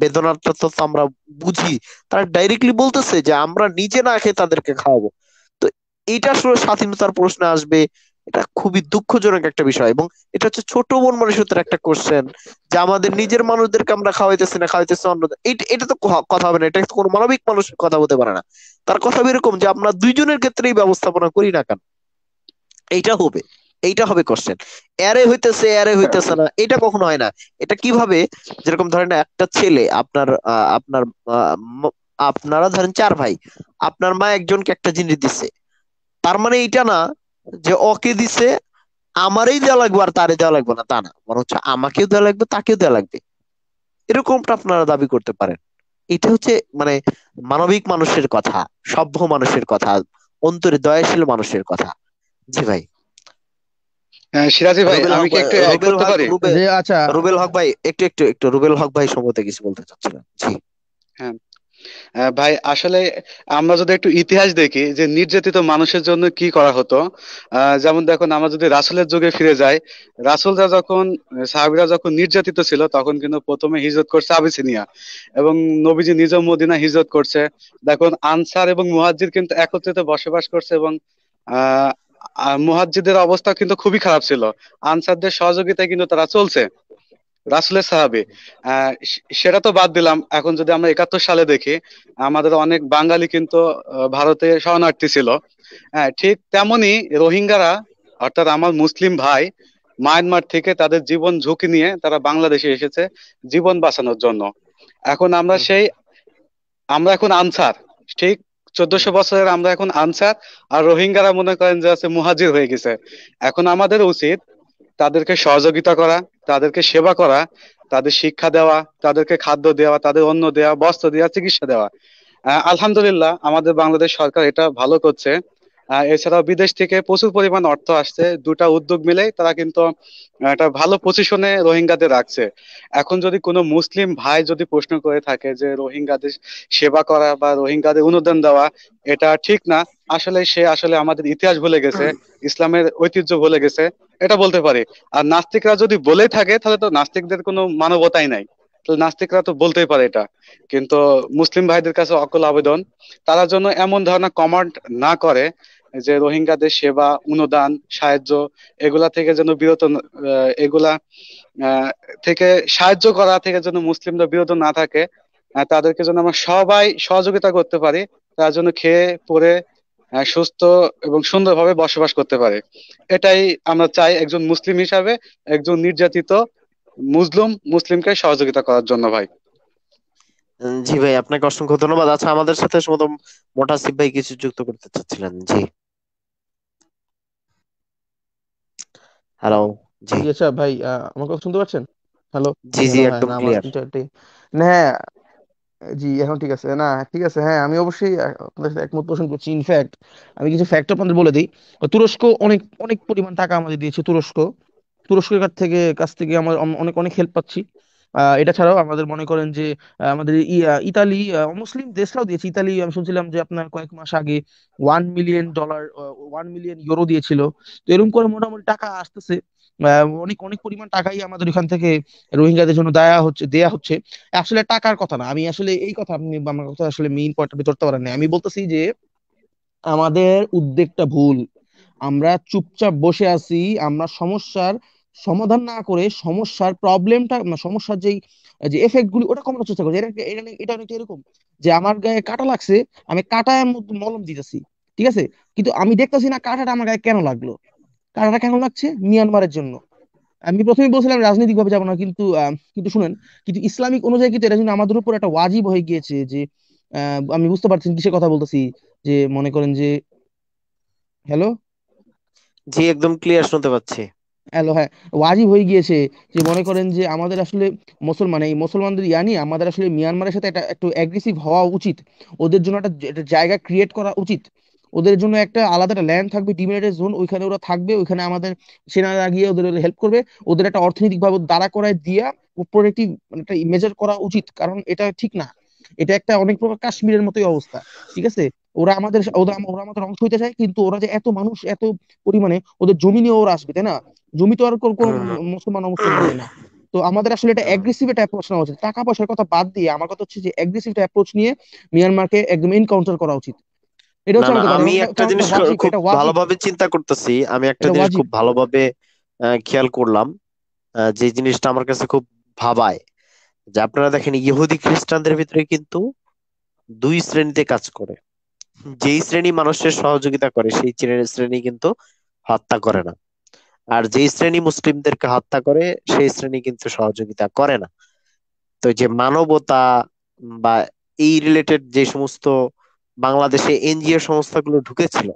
বেদনাটা তো আমরা বুঝি তারা ডাইরেক্টলি বলতেছে যে আমরা নিজে না খেয়ে তাদেরকে খাওয়াবো তো এটা আসলে স্বাধীনতার প্রশ্নে আসবে এটা খুবই দুঃখজনক একটা বিষয় এবং এটা হচ্ছে ছোট বোন মানুষের একটা কোশ্চেন যে আমাদের নিজের মানুষদেরকে আমরা খাওয়াইতেছি না খাওয়াইতেছি অন্য এটা তো কথা হবে না এটা কোনো মানবিক মানুষের কথা হতে পারে না তার কথা এরকম যে আমরা দুইজনের ক্ষেত্রেই ব্যবস্থাপনা করি না কেন এইটা হবে এইটা হবে কোশ্চেন অ্যারে হইতেছে অ্যারে হইতেছে না এটা কখনো হয় না এটা কিভাবে যেরকম ধরেন একটা ছেলে আপনার আপনার আপনারা ধরেন চার ভাই আপনার মা একজনকে একটা জিনিস দিছে তার মানে এটা না যে ওকে দিছে আমারই দেওয়া লাগবে আর তারে দেওয়া লাগবে না তা না আমার হচ্ছে আমাকেও দেওয়া লাগবে তাকেও দেওয়া লাগবে এরকমটা আপনারা দাবি করতে পারেন এটা হচ্ছে মানে মানবিক মানুষের কথা সভ্য মানুষের কথা অন্তরে দয়াশীল মানুষের কথা জি ভাই হ্যাঁ, সিরাজি ভাই আমি কি একটু অ্যাড করতে পারি জি আচ্ছা রুবেল হক ভাই একটু একটু একটু রুবেল হক ভাই সম্বন্ধে কিছু বলতে চাচ্ছিলাম জি হ্যাঁ ভাই আসলে আমরা যদি একটু ইতিহাস দেখি যে নির্যাতিত মানুষের জন্য কি করা হতো যেমন দেখুন আমরা যদি রাসুলের যুগে ফিরে যাই রাসুলরা যখন সাহাবিরা যখন নির্যাতিত ছিল তখন কিন্তু প্রথমে হিজরত করছে আবিসিনিয়া এবং নবীজি নিজ মদিনা হিজরত করছে দেখুন আনসার এবং মুহাজির কিন্তু একত্রিত বসবাস করছে এবং আহ মুহাজিদের অবস্থা কিন্তু খুবই খারাপ ছিল আনসারদের সহযোগিতায় কিন্তু তারা চলছে রাসুলের সাহাবি সেটা তো বাদ দিলাম এখন যদি আমরা একাত্তর সালে দেখি আমাদের অনেক বাঙালি কিন্তু ভারতে শরণার্থী ছিল হ্যাঁ ঠিক তেমনি রোহিঙ্গারা অর্থাৎ আমার মুসলিম ভাই মায়ানমার থেকে তাদের জীবন ঝুঁকি নিয়ে তারা বাংলাদেশে এসেছে জীবন বাঁচানোর জন্য এখন আমরা সেই আমরা এখন আনসার ঠিক চোদ্দশো বছরের আমরা এখন আনসার আর রোহিঙ্গারা মনে করেন যে আছে মুহাজির হয়ে গেছে এখন আমাদের উচিত তাদেরকে সহযোগিতা করা তাদেরকে সেবা করা তাদের শিক্ষা দেওয়া তাদেরকে খাদ্য দেওয়া তাদের অন্ন দেওয়া বস্ত্র দেওয়া চিকিৎসা দেওয়া আলহামদুলিল্লাহ আমাদের বাংলাদেশ সরকার এটা ভালো করছে এছাড়াও বিদেশ থেকে প্রচুর পরিমাণ অর্থ আসছে দুটা উদ্যোগ মিলে তারা কিন্তু একটা ভালো পজিশনে রোহিঙ্গাদের রাখছে এখন যদি কোনো মুসলিম ভাই যদি প্রশ্ন করে থাকে যে রোহিঙ্গাদের সেবা করা বা রোহিঙ্গাদের অনুদান দেওয়া এটা ঠিক না আসলে সে আসলে আমাদের ইতিহাস ভুলে গেছে ইসলামের ঐতিহ্য ভুলে গেছে এটা বলতে পারে আর নাস্তিকরা যদি বলে থাকে তাহলে তো নাস্তিকদের কোনো মানবতাই নাই নাস্তিকরা তো বলতেই পারে এটা কিন্তু মুসলিম ভাইদের কাছে অকল আবেদন তারা যেন এমন ধরনের কমান্ড না করে যে রোহিঙ্গাদের সেবা অনুদান সাহায্য এগুলা থেকে যেন বিরত এগুলা থেকে সাহায্য করা থেকে যেন মুসলিমরা বিরত না থাকে তাদেরকে যেন আমরা সবাই সহযোগিতা করতে পারি তার জন্য খেয়ে পরে সুস্থ এবং সুন্দরভাবে বসবাস করতে পারে এটাই আমরা চাই একজন মুসলিম হিসাবে একজন নির্যাতিত মুসলিম মুসলিমকে সহযোগিতা করার জন্য ভাই জি ভাই আপনাকে অসংখ্য ধন্যবাদ আচ্ছা আমাদের সাথে মোটাসিফ ভাই কিছু যুক্ত করতে চাচ্ছিলেন জি হ্যালো জি জি আচ্ছা ভাই আমার কথা শুনতে পাচ্ছেন হ্যালো জি জি হ্যালো হ্যাঁ একদম না আমার ক্লিয়ার হ্যাঁ জি এখন ঠিক আছে না ঠিক আছে হ্যাঁ আমি অবশ্যই আহ, সাথে একমত পোষণ করছি ইনফ্যাক্ট আমি কিছু ফ্যাক্ট আপনাদের বলে দিই তুরস্ক অনেক অনেক পরিমাণ টাকা আমাদের দিয়েছে তুরস্ক তুরস্কের কাছ থেকে কাছ থেকে আমার অনেক অনেক হেল্প পাচ্ছি এটা ছাড়াও আমাদের মনে করেন যে আমাদের ইতালি মুসলিম দেশরাও দিয়েছে ইতালি আমি শুনছিলাম যে আপনার কয়েক মাস আগে one million dollar one million euro দিয়েছিল তো এরকম করে মোটামুটি টাকা আসতেছে অনেক অনেক পরিমাণ টাকাই আমাদের এখান থেকে রোহিঙ্গাদের জন্য দেয়া হচ্ছে দেয়া হচ্ছে আসলে টাকার কথা না আমি আসলে এই কথা আপনি আমার কথা আসলে মেইন পয়েন্টটা ধরতে পারেন না আমি বলতেছি যে আমাদের উদ্যোগটা ভুল আমরা চুপচাপ বসে আছি আমরা সমস্যার সমাধান না করে সমস্যার প্রবলেমটা মানে সমস্যার যেই যে এফেক্ট গুলি ওটা কমানোর চেষ্টা করছে এটা এটা অনেকটা এরকম যে আমার গায়ে কাটা লাগছে আমি কাটায় মলম দিতেছি ঠিক আছে কিন্তু আমি দেখতেছি না কাটাটা আমার গায়ে কেন লাগলো কাটাটা কেন লাগছে মিয়ানমারের জন্য আমি প্রথমে বলছিলাম রাজনৈতিক ভাবে যাবো না কিন্তু কিন্তু শুনেন কিন্তু ইসলামিক অনুযায়ী কিন্তু এটা কিন্তু আমাদের উপর একটা ওয়াজিব হয়ে গিয়েছে যে আমি বুঝতে পারছি কিসের কথা বলতেছি যে মনে করেন যে হ্যালো জি একদম ক্লিয়ার শুনতে পাচ্ছি হ্যালো হ্যাঁ ওয়াজিব হয়ে গিয়েছে যে মনে করেন যে আমাদের আসলে মুসলমান এই মুসলমানদের ইয়া নিয়ে আমাদের আসলে মিয়ানমারের সাথে একটা একটু অ্যাগ্রেসিভ হওয়া উচিত ওদের জন্য একটা একটা জায়গা ক্রিয়েট করা উচিত ওদের জন্য একটা আলাদা একটা ল্যান্ড থাকবে ডিমিনেটেড জোন ওইখানে ওরা থাকবে ওইখানে আমাদের সেনারা গিয়ে ওদের হেল্প করবে ওদের একটা অর্থনৈতিকভাবে দাঁড়া করায় দিয়া মানে একটা মেজার করা উচিত কারণ এটা ঠিক না এটা একটা অনেক প্রকার কাশ্মীরের মতোই অবস্থা ঠিক আছে ওরা আমাদের ওরা ওরা আমাদের অংশ হইতে চায় কিন্তু ওরা যে এত মানুষ এত পরিমাণে ওদের জমি নিয়ে ওরা আসবে তাই না জমি তো আর কোন হ্যাঁ। মুসলমান অবস্থা করে না তো আমাদের আসলে এটা অ্যাগ্রেসিভ একটা অ্যাপ্রোচ নেওয়া উচিত টাকা পয়সার কথা বাদ দিয়ে আমার কথা হচ্ছে যে অ্যাগ্রেসিভ একটা অ্যাপ্রোচ নিয়ে মিয়ানমারকে একদম এনকাউন্টার করা উচিত এটা হচ্ছে আমি একটা জিনিস খুব ভালোভাবে চিন্তা করতেছি আমি একটা জিনিস খুব ভালোভাবে খেয়াল করলাম যে জিনিসটা আমার কাছে খুব ভাবায় যে আপনারা দেখেন ইহুদি খ্রিস্টানদের ভিতরে কিন্তু দুই শ্রেণীতে কাজ করে যেই শ্রেণী মানুষের সহযোগিতা করে সেই শ্রেণী কিন্তু হত্যা করে না আর যেই শ্রেণী মুসলিমদেরকে হত্যা করে সেই শ্রেণী কিন্তু সহযোগিতা করে না তো যে মানবতা বা এই রিলেটেড যে সমস্ত বাংলাদেশে এনজিও সংস্থাগুলো ঢুকেছিল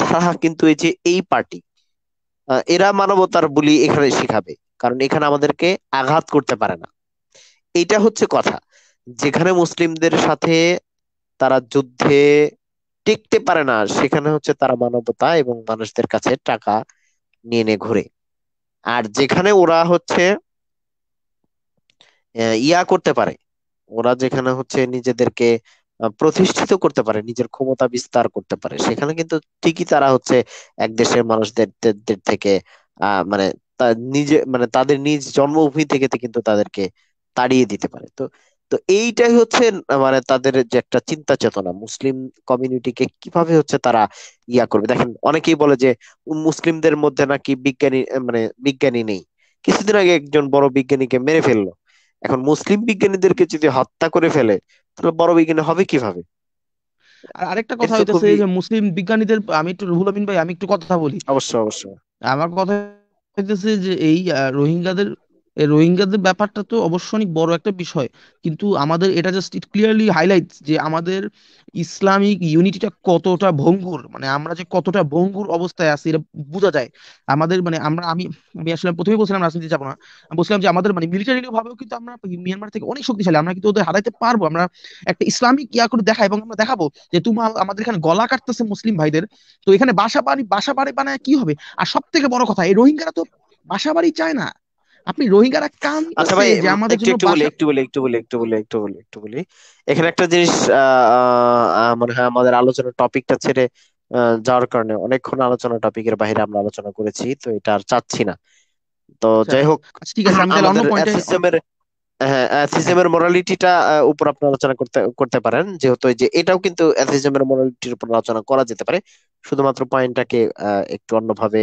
তারা কিন্তু এই যে এই পার্টি এরা মানবতার বলি এখানে শিখাবে কারণ এখানে আমাদেরকে আঘাত করতে পারে না এটা হচ্ছে কথা যেখানে মুসলিমদের সাথে তারা যুদ্ধে টিকতে পারে না সেখানে হচ্ছে তারা মানবতা এবং মানুষদের কাছে টাকা নিয়ে নিয়ে ঘুরে আর যেখানে ওরা হচ্ছে ইয়া করতে পারে ওরা যেখানে হচ্ছে নিজেদেরকে প্রতিষ্ঠিত করতে পারে নিজের ক্ষমতা বিস্তার করতে পারে সেখানে কিন্তু ঠিকই তারা হচ্ছে এক দেশের মানুষদের থেকে আহ মানে নিজে মানে তাদের নিজ জন্মভূমি থেকে কিন্তু তাদেরকে তাড়িয়ে দিতে পারে তো তো এইটাই হচ্ছে মানে তাদের যে একটা চিন্তা চেতনা মুসলিম কমিউনিটিকে কিভাবে হচ্ছে তারা ইয়া করবে দেখেন অনেকেই বলে যে মুসলিমদের মধ্যে নাকি বিজ্ঞানী মানে বিজ্ঞানী নেই কিছুদিন আগে একজন বড় বিজ্ঞানীকে মেরে ফেললো এখন মুসলিম বিজ্ঞানীদেরকে যদি হত্যা করে ফেলে তাহলে বড় বিজ্ঞানী হবে কিভাবে আর আরেকটা কথা হইতেছে যে মুসলিম বিজ্ঞানীদের আমি একটু রুহুল আমিন ভাই আমি একটু কথা বলি অবশ্যই অবশ্যই আমার কথা হইতেছে যে এই রোহিঙ্গাদের এই রোহিঙ্গাদের ব্যাপারটা তো অবশ্যই বড় একটা বিষয় কিন্তু আমাদের এটা জাস্ট ইট ক্লিয়ারলি হাইলাইট যে আমাদের ইসলামিক ইউনিটিটা কতটা ভঙ্গুর মানে আমরা যে কতটা ভঙ্গুর অবস্থায় আছি এটা বোঝা যায় আমাদের মানে আমরা আমি আমি আসলে প্রথমেই বলছিলাম রাজনীতি যাবো না বলছিলাম যে আমাদের মানে মিলিটারি ভাবেও কিন্তু আমরা মিয়ানমার থেকে অনেক শক্তিশালী আমরা কিন্তু ওদের হারাইতে পারবো আমরা একটা ইসলামিক ইয়া করে দেখা এবং আমরা দেখাবো যে তুমি আমাদের এখানে গলা কাটতেছে মুসলিম ভাইদের তো এখানে বাসা বাড়ি বাসা বাড়ি বানায় কি হবে আর সব থেকে বড় কথা এই রোহিঙ্গারা তো বাসা বাড়ি চায় না আপনি রোহিঙ্গারা কান আচ্ছা ভাই যে আমাদের জন্য একটু বলি একটু বলি একটু বলি একটু বলি একটু বলি একটু বলি এখানে একটা জিনিস মনে হয় আমাদের আলোচনার টপিকটা ছেড়ে যাওয়ার কারণে অনেকক্ষণ আলোচনা টপিকের বাইরে আমরা আলোচনা করেছি তো এটা আর চাচ্ছি না তো আচ্ছা। যাই হোক আচ্ছা, ঠিক আছে আমি তাহলে অন্য পয়েন্টে সিস্টেমের হ্যাঁ অ্যাথিজমের মোরালিটিটা উপর আপনি আলোচনা করতে করতে পারেন যেহেতু যে এটাও কিন্তু অ্যাথিজমের মোরালিটির উপর আলোচনা করা যেতে পারে শুধুমাত্র পয়েন্টটাকে একটু অন্যভাবে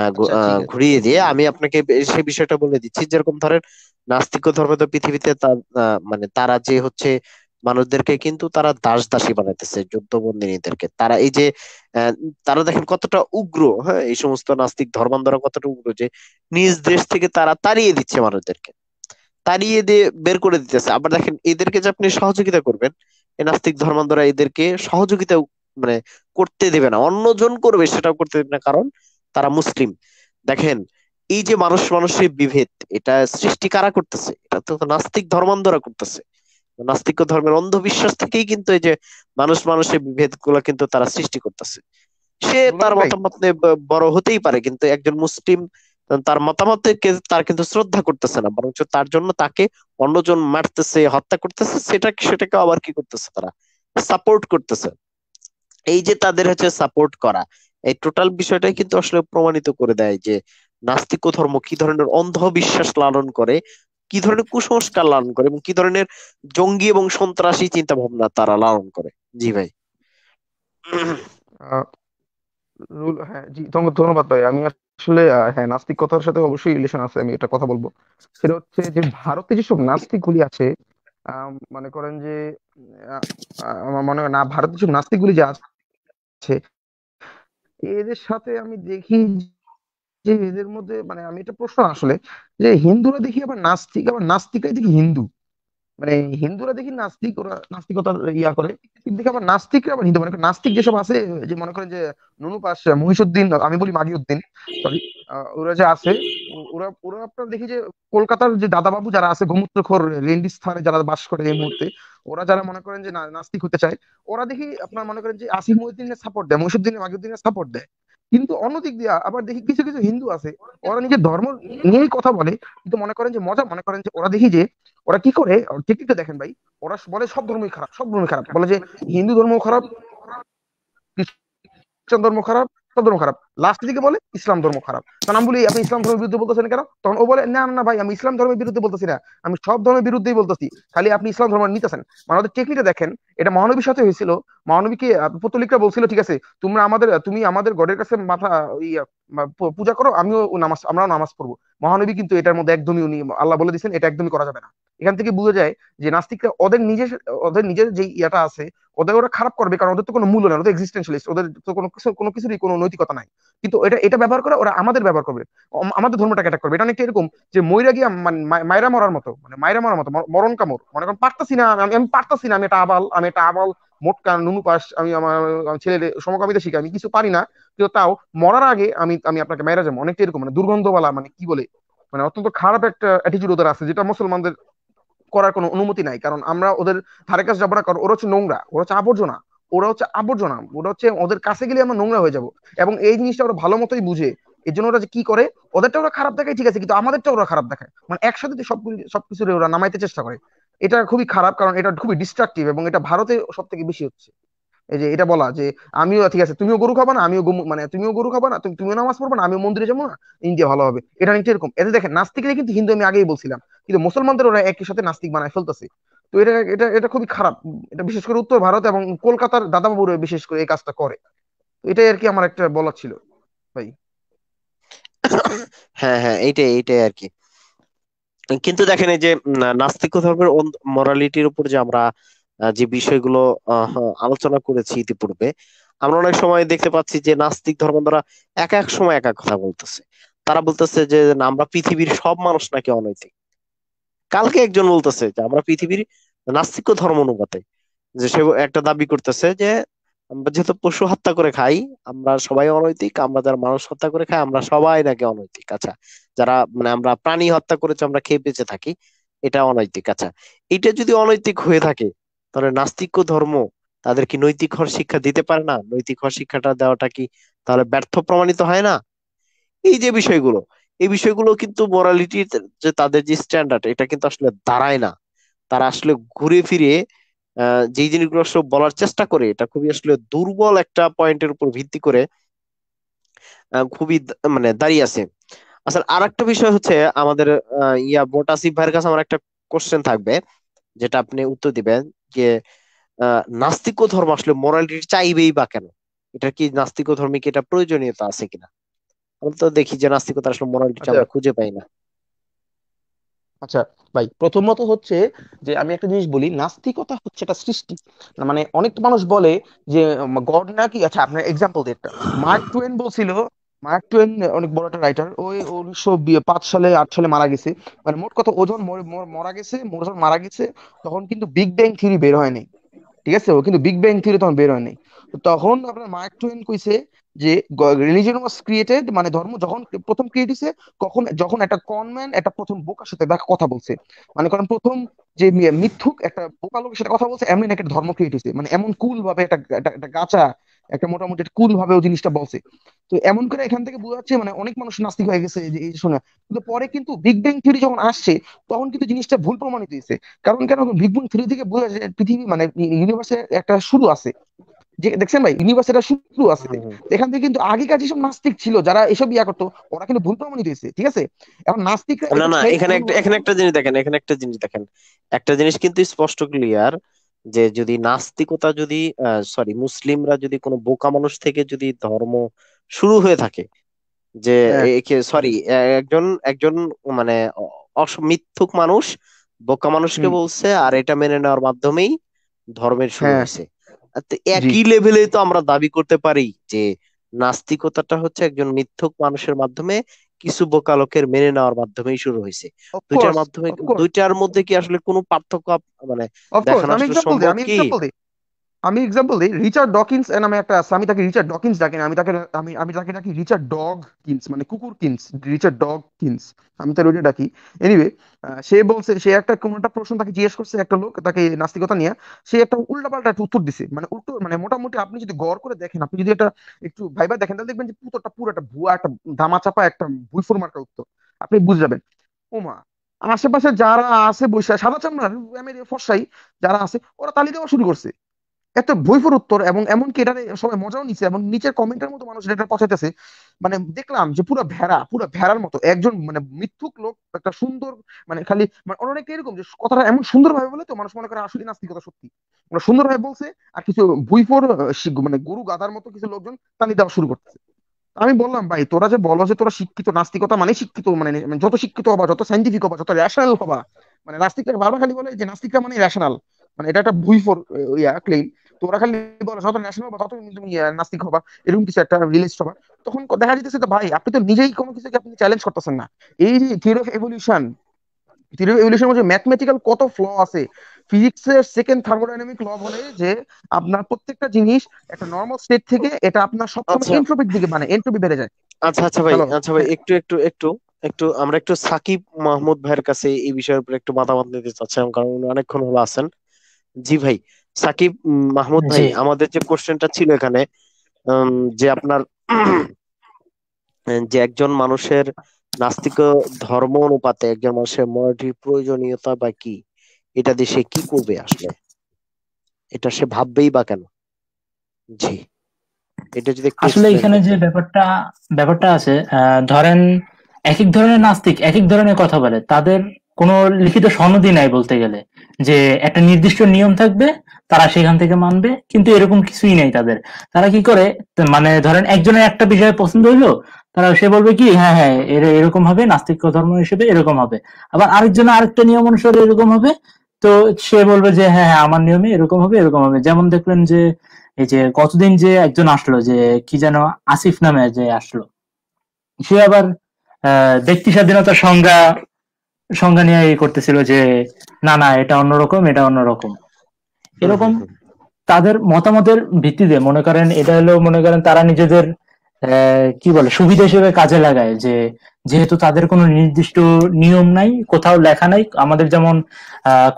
আচ্ছা, ঘুরিয়ে দিয়ে আমি আপনাকে সে বিষয়টা বলে দিচ্ছি যেরকম ধরেন নাস্তিক ধর্মে তো পৃথিবীতে মানে তারা যে হচ্ছে মানুষদেরকে কিন্তু তারা দাস দাসী বানাইতেছে যুদ্ধবন্দিনীদেরকে তারা এই যে তারা দেখেন কতটা উগ্র হ্যাঁ এই সমস্ত নাস্তিক ধর্মান্ধরা কতটা উগ্র যে নিজ দেশ থেকে তারা তাড়িয়ে দিচ্ছে মানুষদেরকে তাড়িয়ে দিয়ে বের করে দিতেছে আবার দেখেন এদেরকে যে আপনি সহযোগিতা করবেন এই নাস্তিক ধর্মান্ধরা এদেরকে সহযোগিতা মানে করতে দেবে না অন্যজন করবে সেটাও করতে দেবে না কারণ তারা মুসলিম দেখেন এই যে মানুষ মানুষের বিভেদ এটা সৃষ্টি কারা করতেছে এটা তো নাস্তিক ধর্মান্ধরা করতেছে নাস্তিক ধর্মের অন্ধবিশ্বাস থেকেই কিন্তু এই যে মানুষ মানুষের বিভেদ গুলো কিন্তু তারা সৃষ্টি করতেছে সে তার মতামত বড় হতেই পারে কিন্তু একজন মুসলিম তার মতামতকে তার কিন্তু শ্রদ্ধা করতেছে না বরঞ্চ তার জন্য তাকে অন্যজন মারতেছে হত্যা করতেছে সেটা সেটাকে আবার কি করতেছে তারা সাপোর্ট করতেছে এই যে তাদের হচ্ছে সাপোর্ট করা এই টোটাল বিষয়টাই কিন্তু আসলে প্রমাণিত করে দেয় যে নাস্তিক ধর্ম কি ধরনের অন্ধবিশ্বাস লালন করে কি ধরনের কুসংস্কার লালন করে এবং কি ধরনের জঙ্গি এবং সন্ত্রাসী চিন্তা ভাবনা তারা লালন করে জি ভাই হ্যাঁ জি তোমাকে ধন্যবাদ ভাই আমি আসলে হ্যাঁ নাস্তিকতার সাথে অবশ্যই রিলেশন আছে আমি এটা কথা বলবো সেটা হচ্ছে যে ভারতে যেসব নাস্তিক গুলি আছে মনে করেন যে মনে না ভারতে যেসব নাস্তিক গুলি যা আছে এদের সাথে আমি দেখি যে এদের মধ্যে মানে আমি এটা প্রশ্ন আসলে যে হিন্দুরা দেখি আবার নাস্তিক আবার নাস্তিকাই দেখি হিন্দু মানে হিন্দুরা দেখি নাস্তিক ওরা নাস্তিকতা ইয়া করে কিন্তু দেখি আবার নাস্তিকরা আবার হিন্দু মানে নাস্তিক যেসব আছে যে মনে করেন যে নুনু পাশ মহিষুদ্দিন আমি বলি মাগিউদ্দিন সরি ওরা যে আছে ওরা ওরা আপনার দেখি যে কলকাতার যে দাদাবাবু যারা আছে গোমূত্রখোর রেন্ডি স্থানে যারা বাস করে এই মুহূর্তে ওরা যারা মনে করেন যে নাস্তিক হতে চায় ওরা দেখি আপনার মনে করেন যে আসিফ মহিউদ্দিনের সাপোর্ট দেয় মহিউদ্দিনের মাগিউদ্দিনের সাপোর্ট দেয় কিন্তু অন্যদিক দিয়ে আবার দেখি কিছু কিছু হিন্দু আছে ওরা নিজের ধর্ম নিয়েই কথা বলে কিন্তু মনে করেন যে মজা মনে করেন যে ওরা দেখি যে ওরা কি করে টিকিটটা দেখেন ভাই ওরা বলে সব ধর্মই খারাপ সব ধর্মই খারাপ বলে যে হিন্দু ধর্ম খারাপ খ্রিস্টান ধর্ম খারাপ তার ধর্ম খারাপ লাস্ট দিকে বলে ইসলাম ধর্ম খারাপ তখন আমি বলি আপনি ইসলাম ধর্মের বিরুদ্ধে বলতেছেন কেন তখন ও বলে না না ভাই আমি ইসলাম ধর্মের বিরুদ্ধে বলতেছি না আমি সব ধর্মের বিরুদ্ধেই বলতেছি খালি আপনি ইসলাম ধর্ম নিতেছেন মানে আমাদের টেকনিকটা দেখেন এটা মহানবীর সাথে হয়েছিল মহানবীকে পুতলিকরা বলছিল ঠিক আছে তোমরা আমাদের তুমি আমাদের গডের কাছে মাথা পূজা করো আমিও নামাজ আমরাও নামাজ পড়বো মহানবী কিন্তু এটার মধ্যে একদমই উনি আল্লাহ বলে দিচ্ছেন এটা একদমই করা যাবে না এখান থেকে বোঝা যায় যে নাস্তিকরা ওদের নিজের ওদের নিজের যে ইয়াটা আছে ওদের ওরা খারাপ করবে কারণ ওদের তো কোনো মূল্য নেই ওদের এক্সিস্টেন্সিয়ালিস্ট ওদের তো কোনো কিছু কোনো কিছুরই কোনো নৈতিকতা নাই কিন্তু এটা এটা ব্যবহার করে ওরা আমাদের ব্যবহার করবে আমাদের ধর্মটাকে অ্যাটাক করবে এটা অনেকটা এরকম যে ময়রা গিয়া মায়েরা মরার মতো মানে মায়েরা মরার মতো মরণ কামর মনে করেন পারতাছি না আমি পারতাছি না আমি এটা আবাল আমি এটা আবাল মোটকা নুনু পাশ আমি আমার ছেলেদের সমকামিতা শিখি আমি কিছু পারি না কিন্তু তাও মরার আগে আমি আমি আপনাকে মেয়েরা যাবো অনেকটা এরকম মানে দুর্গন্ধবালা মানে কি বলে মানে অত্যন্ত খারাপ একটা অ্যাটিটিউড ওদের আছে যেটা মুসলমানদের করার কোনো অনুমতি নাই কারণ আমরা ওদের ধারে কাছে যাবো না কারণ ওরা হচ্ছে নোংরা ওরা হচ্ছে আবর্জনা ওরা হচ্ছে আবর্জনা ওরা হচ্ছে ওদের কাছে গেলে আমরা নোংরা হয়ে যাব এবং এই জিনিসটা ওরা ভালো মতোই বুঝে এর জন্য ওরা যে কি করে ওদেরটা ওরা খারাপ দেখায় ঠিক আছে কিন্তু আমাদেরটা ওরা খারাপ দেখায় মানে একসাথে সব সবকিছু ওরা নামাইতে চেষ্টা করে এটা খুবই খারাপ কারণ এটা খুবই ডিস্ট্রাকটিভ এবং এটা ভারতে সব থেকে বেশি হচ্ছে এই যে এটা বলা যে আমিও ঠিক আছে তুমিও গরু খাবা না আমিও মানে তুমিও গরু খাবা না তুমিও নামাজ পড়বা না আমিও মন্দিরে যাবো না ইন্ডিয়া ভালো হবে এটা নিচে এরকম এতে দেখেন নাস্তিকরা কিন্তু হিন্দু আমি আগেই বলছিলাম কিন্তু মুসলমানদের ওরা একই সাথে নাস্তিক বানায় ফেলতেছে তো এটা এটা এটা খুবই খারাপ এটা বিশেষ করে উত্তর ভারত এবং কলকাতার দাদাবাবুর বিশেষ করে এই কাজটা করে এটাই আর কি আমার একটা বলার ছিল ভাই <coughs> হ্যাঁ হ্যাঁ এইটাই এইটাই আর কি কিন্তু দেখেন এই যে নাস্তিক ধর্মের মরালিটির উপর যে আমরা যে বিষয়গুলো আলোচনা করেছি ইতিপূর্বে আমরা অনেক সময় দেখতে পাচ্ছি যে নাস্তিক ধর্ম দ্বারা এক এক সময় এক এক কথা বলতেছে তারা বলতেছে যে আমরা পৃথিবীর সব মানুষ নাকি অনৈতিক কালকে একজন বলতেছে যে আমরা পৃথিবীর নাস্তিক ধর্ম অনুপাতে যে সে একটা দাবি করতেছে যে আমরা যেহেতু পশু হত্যা করে খাই আমরা সবাই অনৈতিক আমরা যারা মানুষ হত্যা করে খাই আমরা সবাই নাকি অনৈতিক আচ্ছা যারা মানে আমরা প্রাণী হত্যা করেছে আমরা খেয়ে বেঁচে থাকি এটা অনৈতিক আচ্ছা এটা যদি অনৈতিক হয়ে থাকে তাহলে নাস্তিক্য ধর্ম তাদের কি নৈতিক হর শিক্ষা দিতে পারে না নৈতিক হর শিক্ষাটা দেওয়াটা কি তাহলে ব্যর্থ প্রমাণিত হয় না এই যে বিষয়গুলো এই বিষয়গুলো কিন্তু মোরালিটির যে তাদের যে স্ট্যান্ডার্ড এটা কিন্তু আসলে দাঁড়ায় না তারা আসলে ঘুরে ফিরে যেই জিনিসগুলো আসলে বলার চেষ্টা করে এটা খুবই আসলে দুর্বল একটা পয়েন্টের উপর ভিত্তি করে খুবই মানে দাঁড়িয়ে আছে আচ্ছা আর একটা বিষয় হচ্ছে আমাদের ইয়া মোটাসিফ ভাইয়ের কাছে আমার একটা কোশ্চেন থাকবে যেটা আপনি উত্তর দিবেন যে নাস্তিক ধর্ম আসলে মোরালিটি চাইবেই বা কেন এটা কি নাস্তিক ধর্মে কি এটা প্রয়োজনীয়তা আছে কিনা তো দেখি যে নাস্তিকতা আসলে মোরালিটি আচ্ছা। আমরা খুঁজে পাই না আচ্ছা ভাই প্রথমত হচ্ছে যে আমি একটা জিনিস বলি নাস্তিকতা হচ্ছে একটা সৃষ্টি মানে অনেক মানুষ বলে যে গড নাকি আচ্ছা আপনার এক্সাম্পল দিই একটা মার্ক টুয়েন বলছিল মার্ক টুয়েন অনেক বড় একটা রাইটার ওই উনিশশো পাঁচ সালে আট সালে মারা গেছে মানে মোট কথা ওজন মারা গেছে যখন মারা গেছে তখন কিন্তু বিগ ব্যাং থিওরি বের হয়নি ঠিক আছে ও কিন্তু বিগ ব্যাং থিওরি তখন বের হয়নি তখন আপনার মার্ক টুয়েন কইছে যে রিলিজন ওয়াজ ক্রিয়েটেড মানে ধর্ম যখন প্রথম ক্রিয়েট হয়েছে কখন যখন একটা কনম্যান একটা প্রথম বোকার সাথে দেখা কথা বলছে মানে কারণ প্রথম যে মিথ্যুক একটা বোকা লোকের সাথে কথা বলছে এমন একটা ধর্ম ক্রিয়েট হয়েছে মানে এমন কুল ভাবে একটা একটা গাছা একটা মোটামুটি কুল ওই জিনিসটা বলছে তো এমন করে এখান থেকে বোঝা যাচ্ছে মানে অনেক মানুষ নাস্তিক হয়ে গেছে যে এই শোনা কিন্তু পরে কিন্তু বিগ ব্যাং থিওরি যখন আসছে তখন কিন্তু জিনিসটা ভুল প্রমাণিত হয়েছে কারণ কেন বিগ ব্যাং থিওরি থেকে বোঝা যায় পৃথিবী মানে ইউনিভার্সের একটা শুরু আছে যে দেখছেন ভাই এটা শুরু আছে এখান থেকে কিন্তু আগেকার যেসব নাস্তিক ছিল যারা এসব ইয়া করতো ওরা কিন্তু ভুল প্রমাণিত হয়েছে ঠিক আছে এখন নাস্তিক না না এখানে একটা এখানে একটা জিনিস দেখেন এখানে একটা জিনিস দেখেন একটা জিনিস কিন্তু স্পষ্ট ক্লিয়ার যে যদি নাস্তিকতা যদি সরি মুসলিমরা যদি কোনো বোকা মানুষ থেকে যদি ধর্ম শুরু হয়ে থাকে যে সরি হ্যাঁ। একজন একজন মানে মিথ্যুক মানুষ বোকা মানুষকে বলছে আর এটা মেনে নেওয়ার মাধ্যমেই ধর্মের শুরু হ্যাঁ। হয়েছে একই লেভেলে তো আমরা দাবি করতে পারি যে নাস্তিকতাটা হচ্ছে একজন মিথ্যুক মানুষের মাধ্যমে কিছু বোকালোকের মেনে নেওয়ার মাধ্যমেই শুরু হয়েছে দুইটার মাধ্যমে দুইটার মধ্যে কি আসলে কোনো পার্থক্য মানে দেখানো সম্ভব কি আমি এক্সাম্পল দিই রিচার্ড ডকিন্স নামে একটা আছে আমি তাকে রিচার্ড ডকিন্স ডাকি না আমি তাকে আমি আমি তাকে ডাকি রিচার্ড ডগ কিন্স মানে কুকুর কিন্স রিচার্ড ডগ কিন্স আমি তার ওইটা ডাকি এনিওয়ে সে বলছে সে একটা কোন একটা প্রশ্ন তাকে জিজ্ঞেস করছে একটা লোক তাকে নাস্তিকতা নিয়ে সে একটা উল্টাপাল্টা একটা উত্তর দিছে মানে উল্টো মানে মোটামুটি আপনি যদি গড় করে দেখেন আপনি যদি একটা একটু ভাইবা দেখেন তাহলে দেখবেন যে পুতোটা পুরো একটা ভুয়া একটা ধামা চাপা একটা ভুলফুর মার্কা উত্তর আপনি বুঝ ওমা আশেপাশে যারা আছে বৈশাখ সাদা চামড়ার ফর্সাই যারা আছে ওরা তালি দেওয়া শুরু করছে এত বইপুর উত্তর এবং এমনকি এটা সবাই মজাও নিছে এবং নিচের কমেন্টের মতো মানুষ এটা পছাইতেছে মানে দেখলাম যে পুরো ভেড়া পুরো ভেড়ার মতো একজন মানে মিথ্যুক লোক একটা সুন্দর মানে খালি মানে অনেক এরকম যে কথাটা এমন সুন্দরভাবে বলে তো মানুষ মনে করে আসলে নাস্তিকতা সত্যি ওরা মানে সুন্দরভাবে বলছে আর কিছু বইপুর মানে গুরু গাদার মতো কিছু লোকজন তালি দেওয়া শুরু করতেছে আমি বললাম ভাই তোরা যে বলো যে তোরা শিক্ষিত নাস্তিকতা মানে শিক্ষিত মানে যত শিক্ষিত হবা যত সাইন্টিফিক হবা যত রেশনাল হবা মানে নাস্তিকরা বারবার খালি বলে যে নাস্তিকরা মানে রেশনাল মানে এটা একটা ভুই ইয়া ক্লেম তো খালি বলে যত ন্যাশনাল তত তুমি নাস্তিক হবা এরকম কিছু একটা রিলিজ সবার তখন দেখা যেতেছে তো ভাই আপনি তো নিজেই কোনো কিছুকে আপনি চ্যালেঞ্জ করতেছেন না এই যে theory of evolution theory of evolution মধ্যে ম্যাথমেটিক্যাল কত ফ্ল আছে ফিজিক্সের সেকেন্ড থার্মোডাইনামিক ল বলে যে আপনার প্রত্যেকটা জিনিস একটা নর্মাল স্টেট থেকে এটা আপনার সবসময় এন্ট্রপির আচ্ছা। দিকে মানে এন্ট্রপি বেড়ে যায় আচ্ছা আচ্ছা ভাই আচ্ছা ভাই একটু একটু একটু একটু আমরা একটু সাকিব মাহমুদ ভাইয়ের কাছে এই বিষয়ের উপর একটু মতামত নিতে চাচ্ছিলাম কারণ অনেকক্ষণ হলো আছেন জি ভাই সাকিব মাহমুদ ভাই আমাদের যে কোশ্চেনটা ছিল এখানে যে আপনার যে একজন মানুষের নাস্তিক ধর্ম অনুপাতে একজন মানুষের মরাটির প্রয়োজনীয়তা বা কি এটা দিয়ে সে কি করবে আসলে এটা সে ভাববেই বা কেন জি এটা যদি আসলে এখানে যে ব্যাপারটা ব্যাপারটা আছে ধরেন এক এক ধরনের নাস্তিক এক এক ধরনের কথা বলে তাদের কোনো লিখিত সনদই নাই বলতে গেলে যে একটা নির্দিষ্ট নিয়ম থাকবে তারা সেখান থেকে মানবে কিন্তু এরকম কিছুই নাই তাদের তারা কি করে মানে ধরেন একজনের একটা বিষয়ে পছন্দ হইলো তারা সে বলবে কি হ্যাঁ হ্যাঁ এরকম হবে নাস্তিক ধর্ম হিসেবে এরকম হবে আবার আরেকজন আরেকটা নিয়ম অনুসারে এরকম হবে তো সে বলবে যে হ্যাঁ হ্যাঁ আমার নিয়মে এরকম হবে এরকম হবে যেমন দেখলেন যে এই যে কতদিন যে একজন আসলো যে কি যেন আসিফ নামে যে আসলো সে আবার ব্যক্তি স্বাধীনতা সংজ্ঞা সংজ্ঞা নিয়ে করতেছিল যে না না এটা অন্যরকম এটা অন্যরকম এরকম তাদের মতামতের ভিত্তিতে মনে করেন এটা হলো মনে করেন তারা নিজেদের কি বলে সুবিধা হিসেবে কাজে লাগায় যে যেহেতু তাদের কোনো নির্দিষ্ট নিয়ম নাই কোথাও লেখা নাই আমাদের যেমন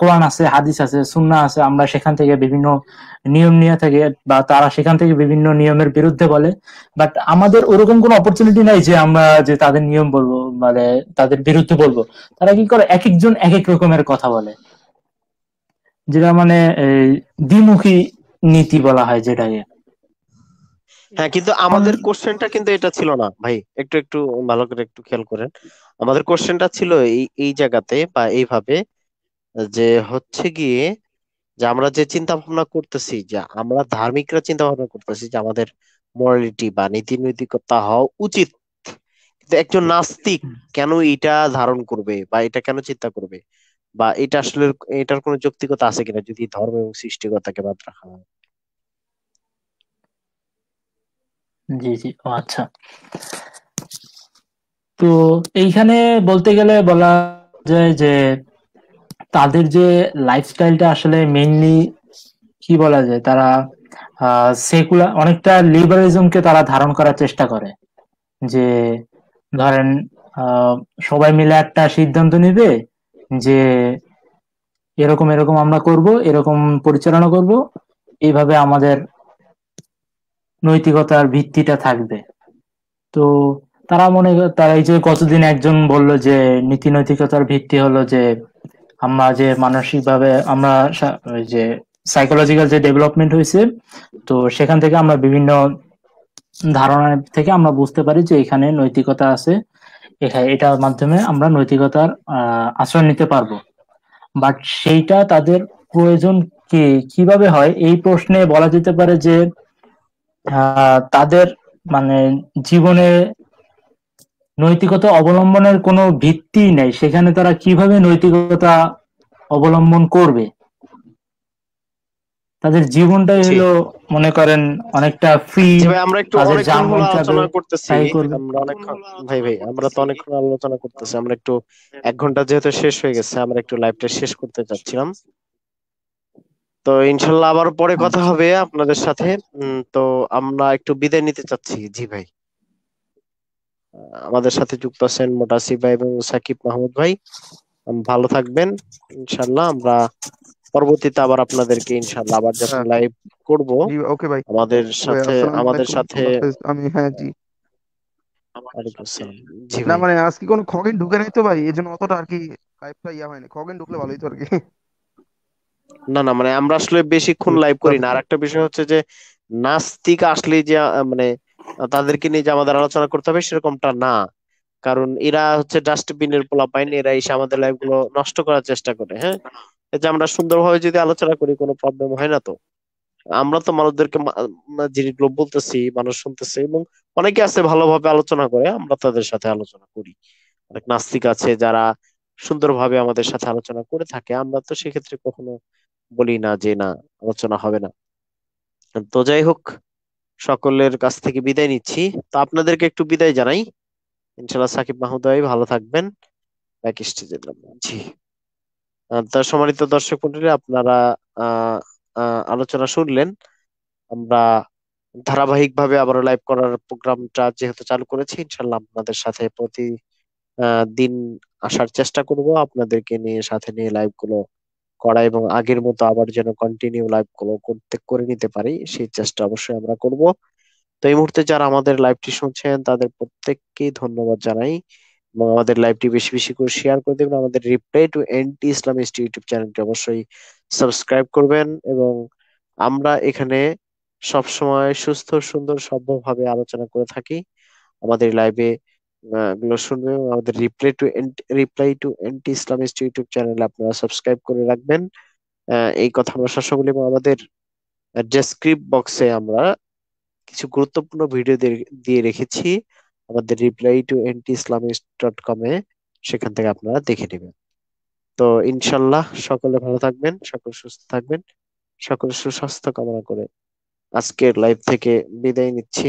কোরআন আছে হাদিস আছে সুন্না আছে আমরা সেখান থেকে বিভিন্ন নিয়ম নিয়ে থাকি বা তারা সেখান থেকে বিভিন্ন নিয়মের বিরুদ্ধে বলে বাট আমাদের ওরকম কোনো অপরচুনিটি নাই যে আমরা যে তাদের নিয়ম বলবো মানে তাদের বিরুদ্ধে বলবো তারা কি করে এক একজন এক এক রকমের কথা বলে যেটা মানে দ্বিমুখী নীতি বলা হয় যেটাকে হ্যাঁ কিন্তু আমাদের কোশ্চেনটা কিন্তু এটা ছিল না ভাই একটু একটু ভালো করে একটু খেয়াল করেন আমাদের কোশ্চেনটা ছিল এই এই জায়গাতে বা এইভাবে যে হচ্ছে গিয়ে যে আমরা যে চিন্তা ভাবনা করতেছি যে আমরা ধার্মিকরা চিন্তা ভাবনা করতেছি যে আমাদের মরালিটি বা নীতি নৈতিকতা হওয়া উচিত কিন্তু একজন নাস্তিক কেন এটা ধারণ করবে বা এটা কেন চিন্তা করবে বা এটা আসলে এটার কোনো যৌক্তিকতা আছে কিনা যদি ধর্ম এবং সৃষ্টিকতাকে বাদ রাখা হয় জি জি ও আচ্ছা তো এইখানে বলতে গেলে বলা যায় যে তাদের যে লাইফস্টাইলটা আসলে মেইনলি কি বলা যায় তারা সেকুলার অনেকটা লিবারেলিজমকে তারা ধারণ করার চেষ্টা করে যে ধরেন সবাই মিলে একটা সিদ্ধান্ত নিবে যে এরকম এরকম আমরা করব এরকম পরিচালনা করব এইভাবে আমাদের নৈতিকতার ভিত্তিটা থাকবে তো তারা মনে তারা এই যে কতদিন একজন বলল যে নীতি নৈতিকতার ভিত্তি হলো যে আমরা যে মানসিকভাবে আমরা যে সাইকোলজিক্যাল যে ডেভেলপমেন্ট হয়েছে তো সেখান থেকে আমরা বিভিন্ন ধারণা থেকে আমরা বুঝতে পারি যে এখানে নৈতিকতা আছে এখানে এটার মাধ্যমে আমরা নৈতিকতার আশ্রয় নিতে পারবো বাট সেইটা তাদের প্রয়োজন কি কিভাবে হয় এই প্রশ্নে বলা যেতে পারে যে তাদের মানে জীবনে নৈতিকতা অবলম্বনের কোনো ভিত্তি নেই সেখানে তারা কিভাবে নৈতিকতা অবলম্বন করবে তাদের জীবনটাই হলো মনে করেন অনেকটা ফ্রি আলোচনা করতেছি আমরা ভাই ভাই আমরা তো অনেকক্ষণ আলোচনা করতেছি আমরা একটু এক ঘন্টা যেহেতু শেষ হয়ে গেছে আমরা একটু লাইভটা শেষ করতে চাচ্ছিলাম তো ইনশাল্লাহ আবার পরে কথা হবে আপনাদের সাথে তো আমরা একটু বিদায় নিতে চাচ্ছি জি ভাই আমাদের সাথে যুক্ত আছেন মোটাসি ভাই এবং সাকিব মাহমুদ ভাই ভালো থাকবেন ইনশাল্লাহ আমরা পরবর্তীতে আবার আপনাদেরকে ইনশাল্লাহ আবার যখন লাইভ হ্যাঁ। করব ওকে ভাই আমাদের সাথে আমাদের সাথে আমি হ্যাঁ জি না মানে আজকে কোনো খগেন ঢুকে নাই তো ভাই এজন্য অতটা আর কি লাইভটা ইয়া হয়নি খগেন ঢুকলে ভালোই তো আর কি না না মানে আমরা আসলে বেশিক্ষণ লাইভ করি না আর একটা বিষয় হচ্ছে যে নাস্তিক আসলে যে মানে তাদেরকে নিয়ে যে আমাদের আলোচনা করতে হবে সেরকমটা না কারণ এরা হচ্ছে ডাস্টবিনের পোলা পোলাপাইন এরা এসে আমাদের লাইভ গুলো নষ্ট করার চেষ্টা করে হ্যাঁ যে আমরা সুন্দরভাবে যদি আলোচনা করি কোনো প্রবলেম হয় না তো আমরা তো মানুষদেরকে জিনিসগুলো বলতেছি মানুষ শুনতেছে এবং অনেকে আছে ভালোভাবে আলোচনা করে আমরা তাদের সাথে আলোচনা করি অনেক নাস্তিক আছে যারা সুন্দরভাবে আমাদের সাথে আলোচনা করে থাকে আমরা তো সেক্ষেত্রে কখনো বলি না যে না আলোচনা হবে না তো যাই হোক সকলের কাছ থেকে বিদায় নিচ্ছি তো আপনাদেরকে একটু বিদায় জানাই ইনশাল্লাহ সাকিব মাহুদাই ভালো থাকবেন জি সম্মানিত দর্শক মন্ডলী আপনারা আলোচনা শুনলেন আমরা ধারাবাহিকভাবে আবার লাইভ করার প্রোগ্রামটা যেহেতু চালু করেছি ইনশাল্লাহ আপনাদের সাথে প্রতি দিন আসার চেষ্টা করব আপনাদেরকে নিয়ে সাথে নিয়ে লাইভ গুলো করা এবং আগের মতো আবার যেন কন্টিনিউ লাইভ গুলো করতে করে নিতে পারি সেই চেষ্টা অবশ্যই আমরা করব তো এই মুহূর্তে যারা আমাদের লাইভটি শুনছেন তাদের প্রত্যেককেই ধন্যবাদ জানাই এবং আমাদের লাইভটি বেশি বেশি করে শেয়ার করে দেবেন আমাদের reply to anti Islamist YouTube চ্যানেলটি অবশ্যই সাবস্ক্রাইব করবেন এবং আমরা এখানে সবসময় সুস্থ সুন্দর সভ্যভাবে আলোচনা করে থাকি আমাদের লাইভে এগুলো শুনে আমাদের reply to reply to anti Islamist YouTube channel আপনারা সাবস্ক্রাইব করে রাখবেন এই কথা আমরা সবসময় আমাদের ডেসক্রিপ্ট বক্সে আমরা কিছু গুরুত্বপূর্ণ ভিডিও দিয়ে রেখেছি আমাদের reply to anti Islamist dot com এ সেখান থেকে আপনারা দেখে নেবেন তো ইনশাল্লাহ সকলে ভালো থাকবেন সকল সুস্থ থাকবেন সকল সুস্বাস্থ্য কামনা করে আজকের লাইভ থেকে বিদায় নিচ্ছি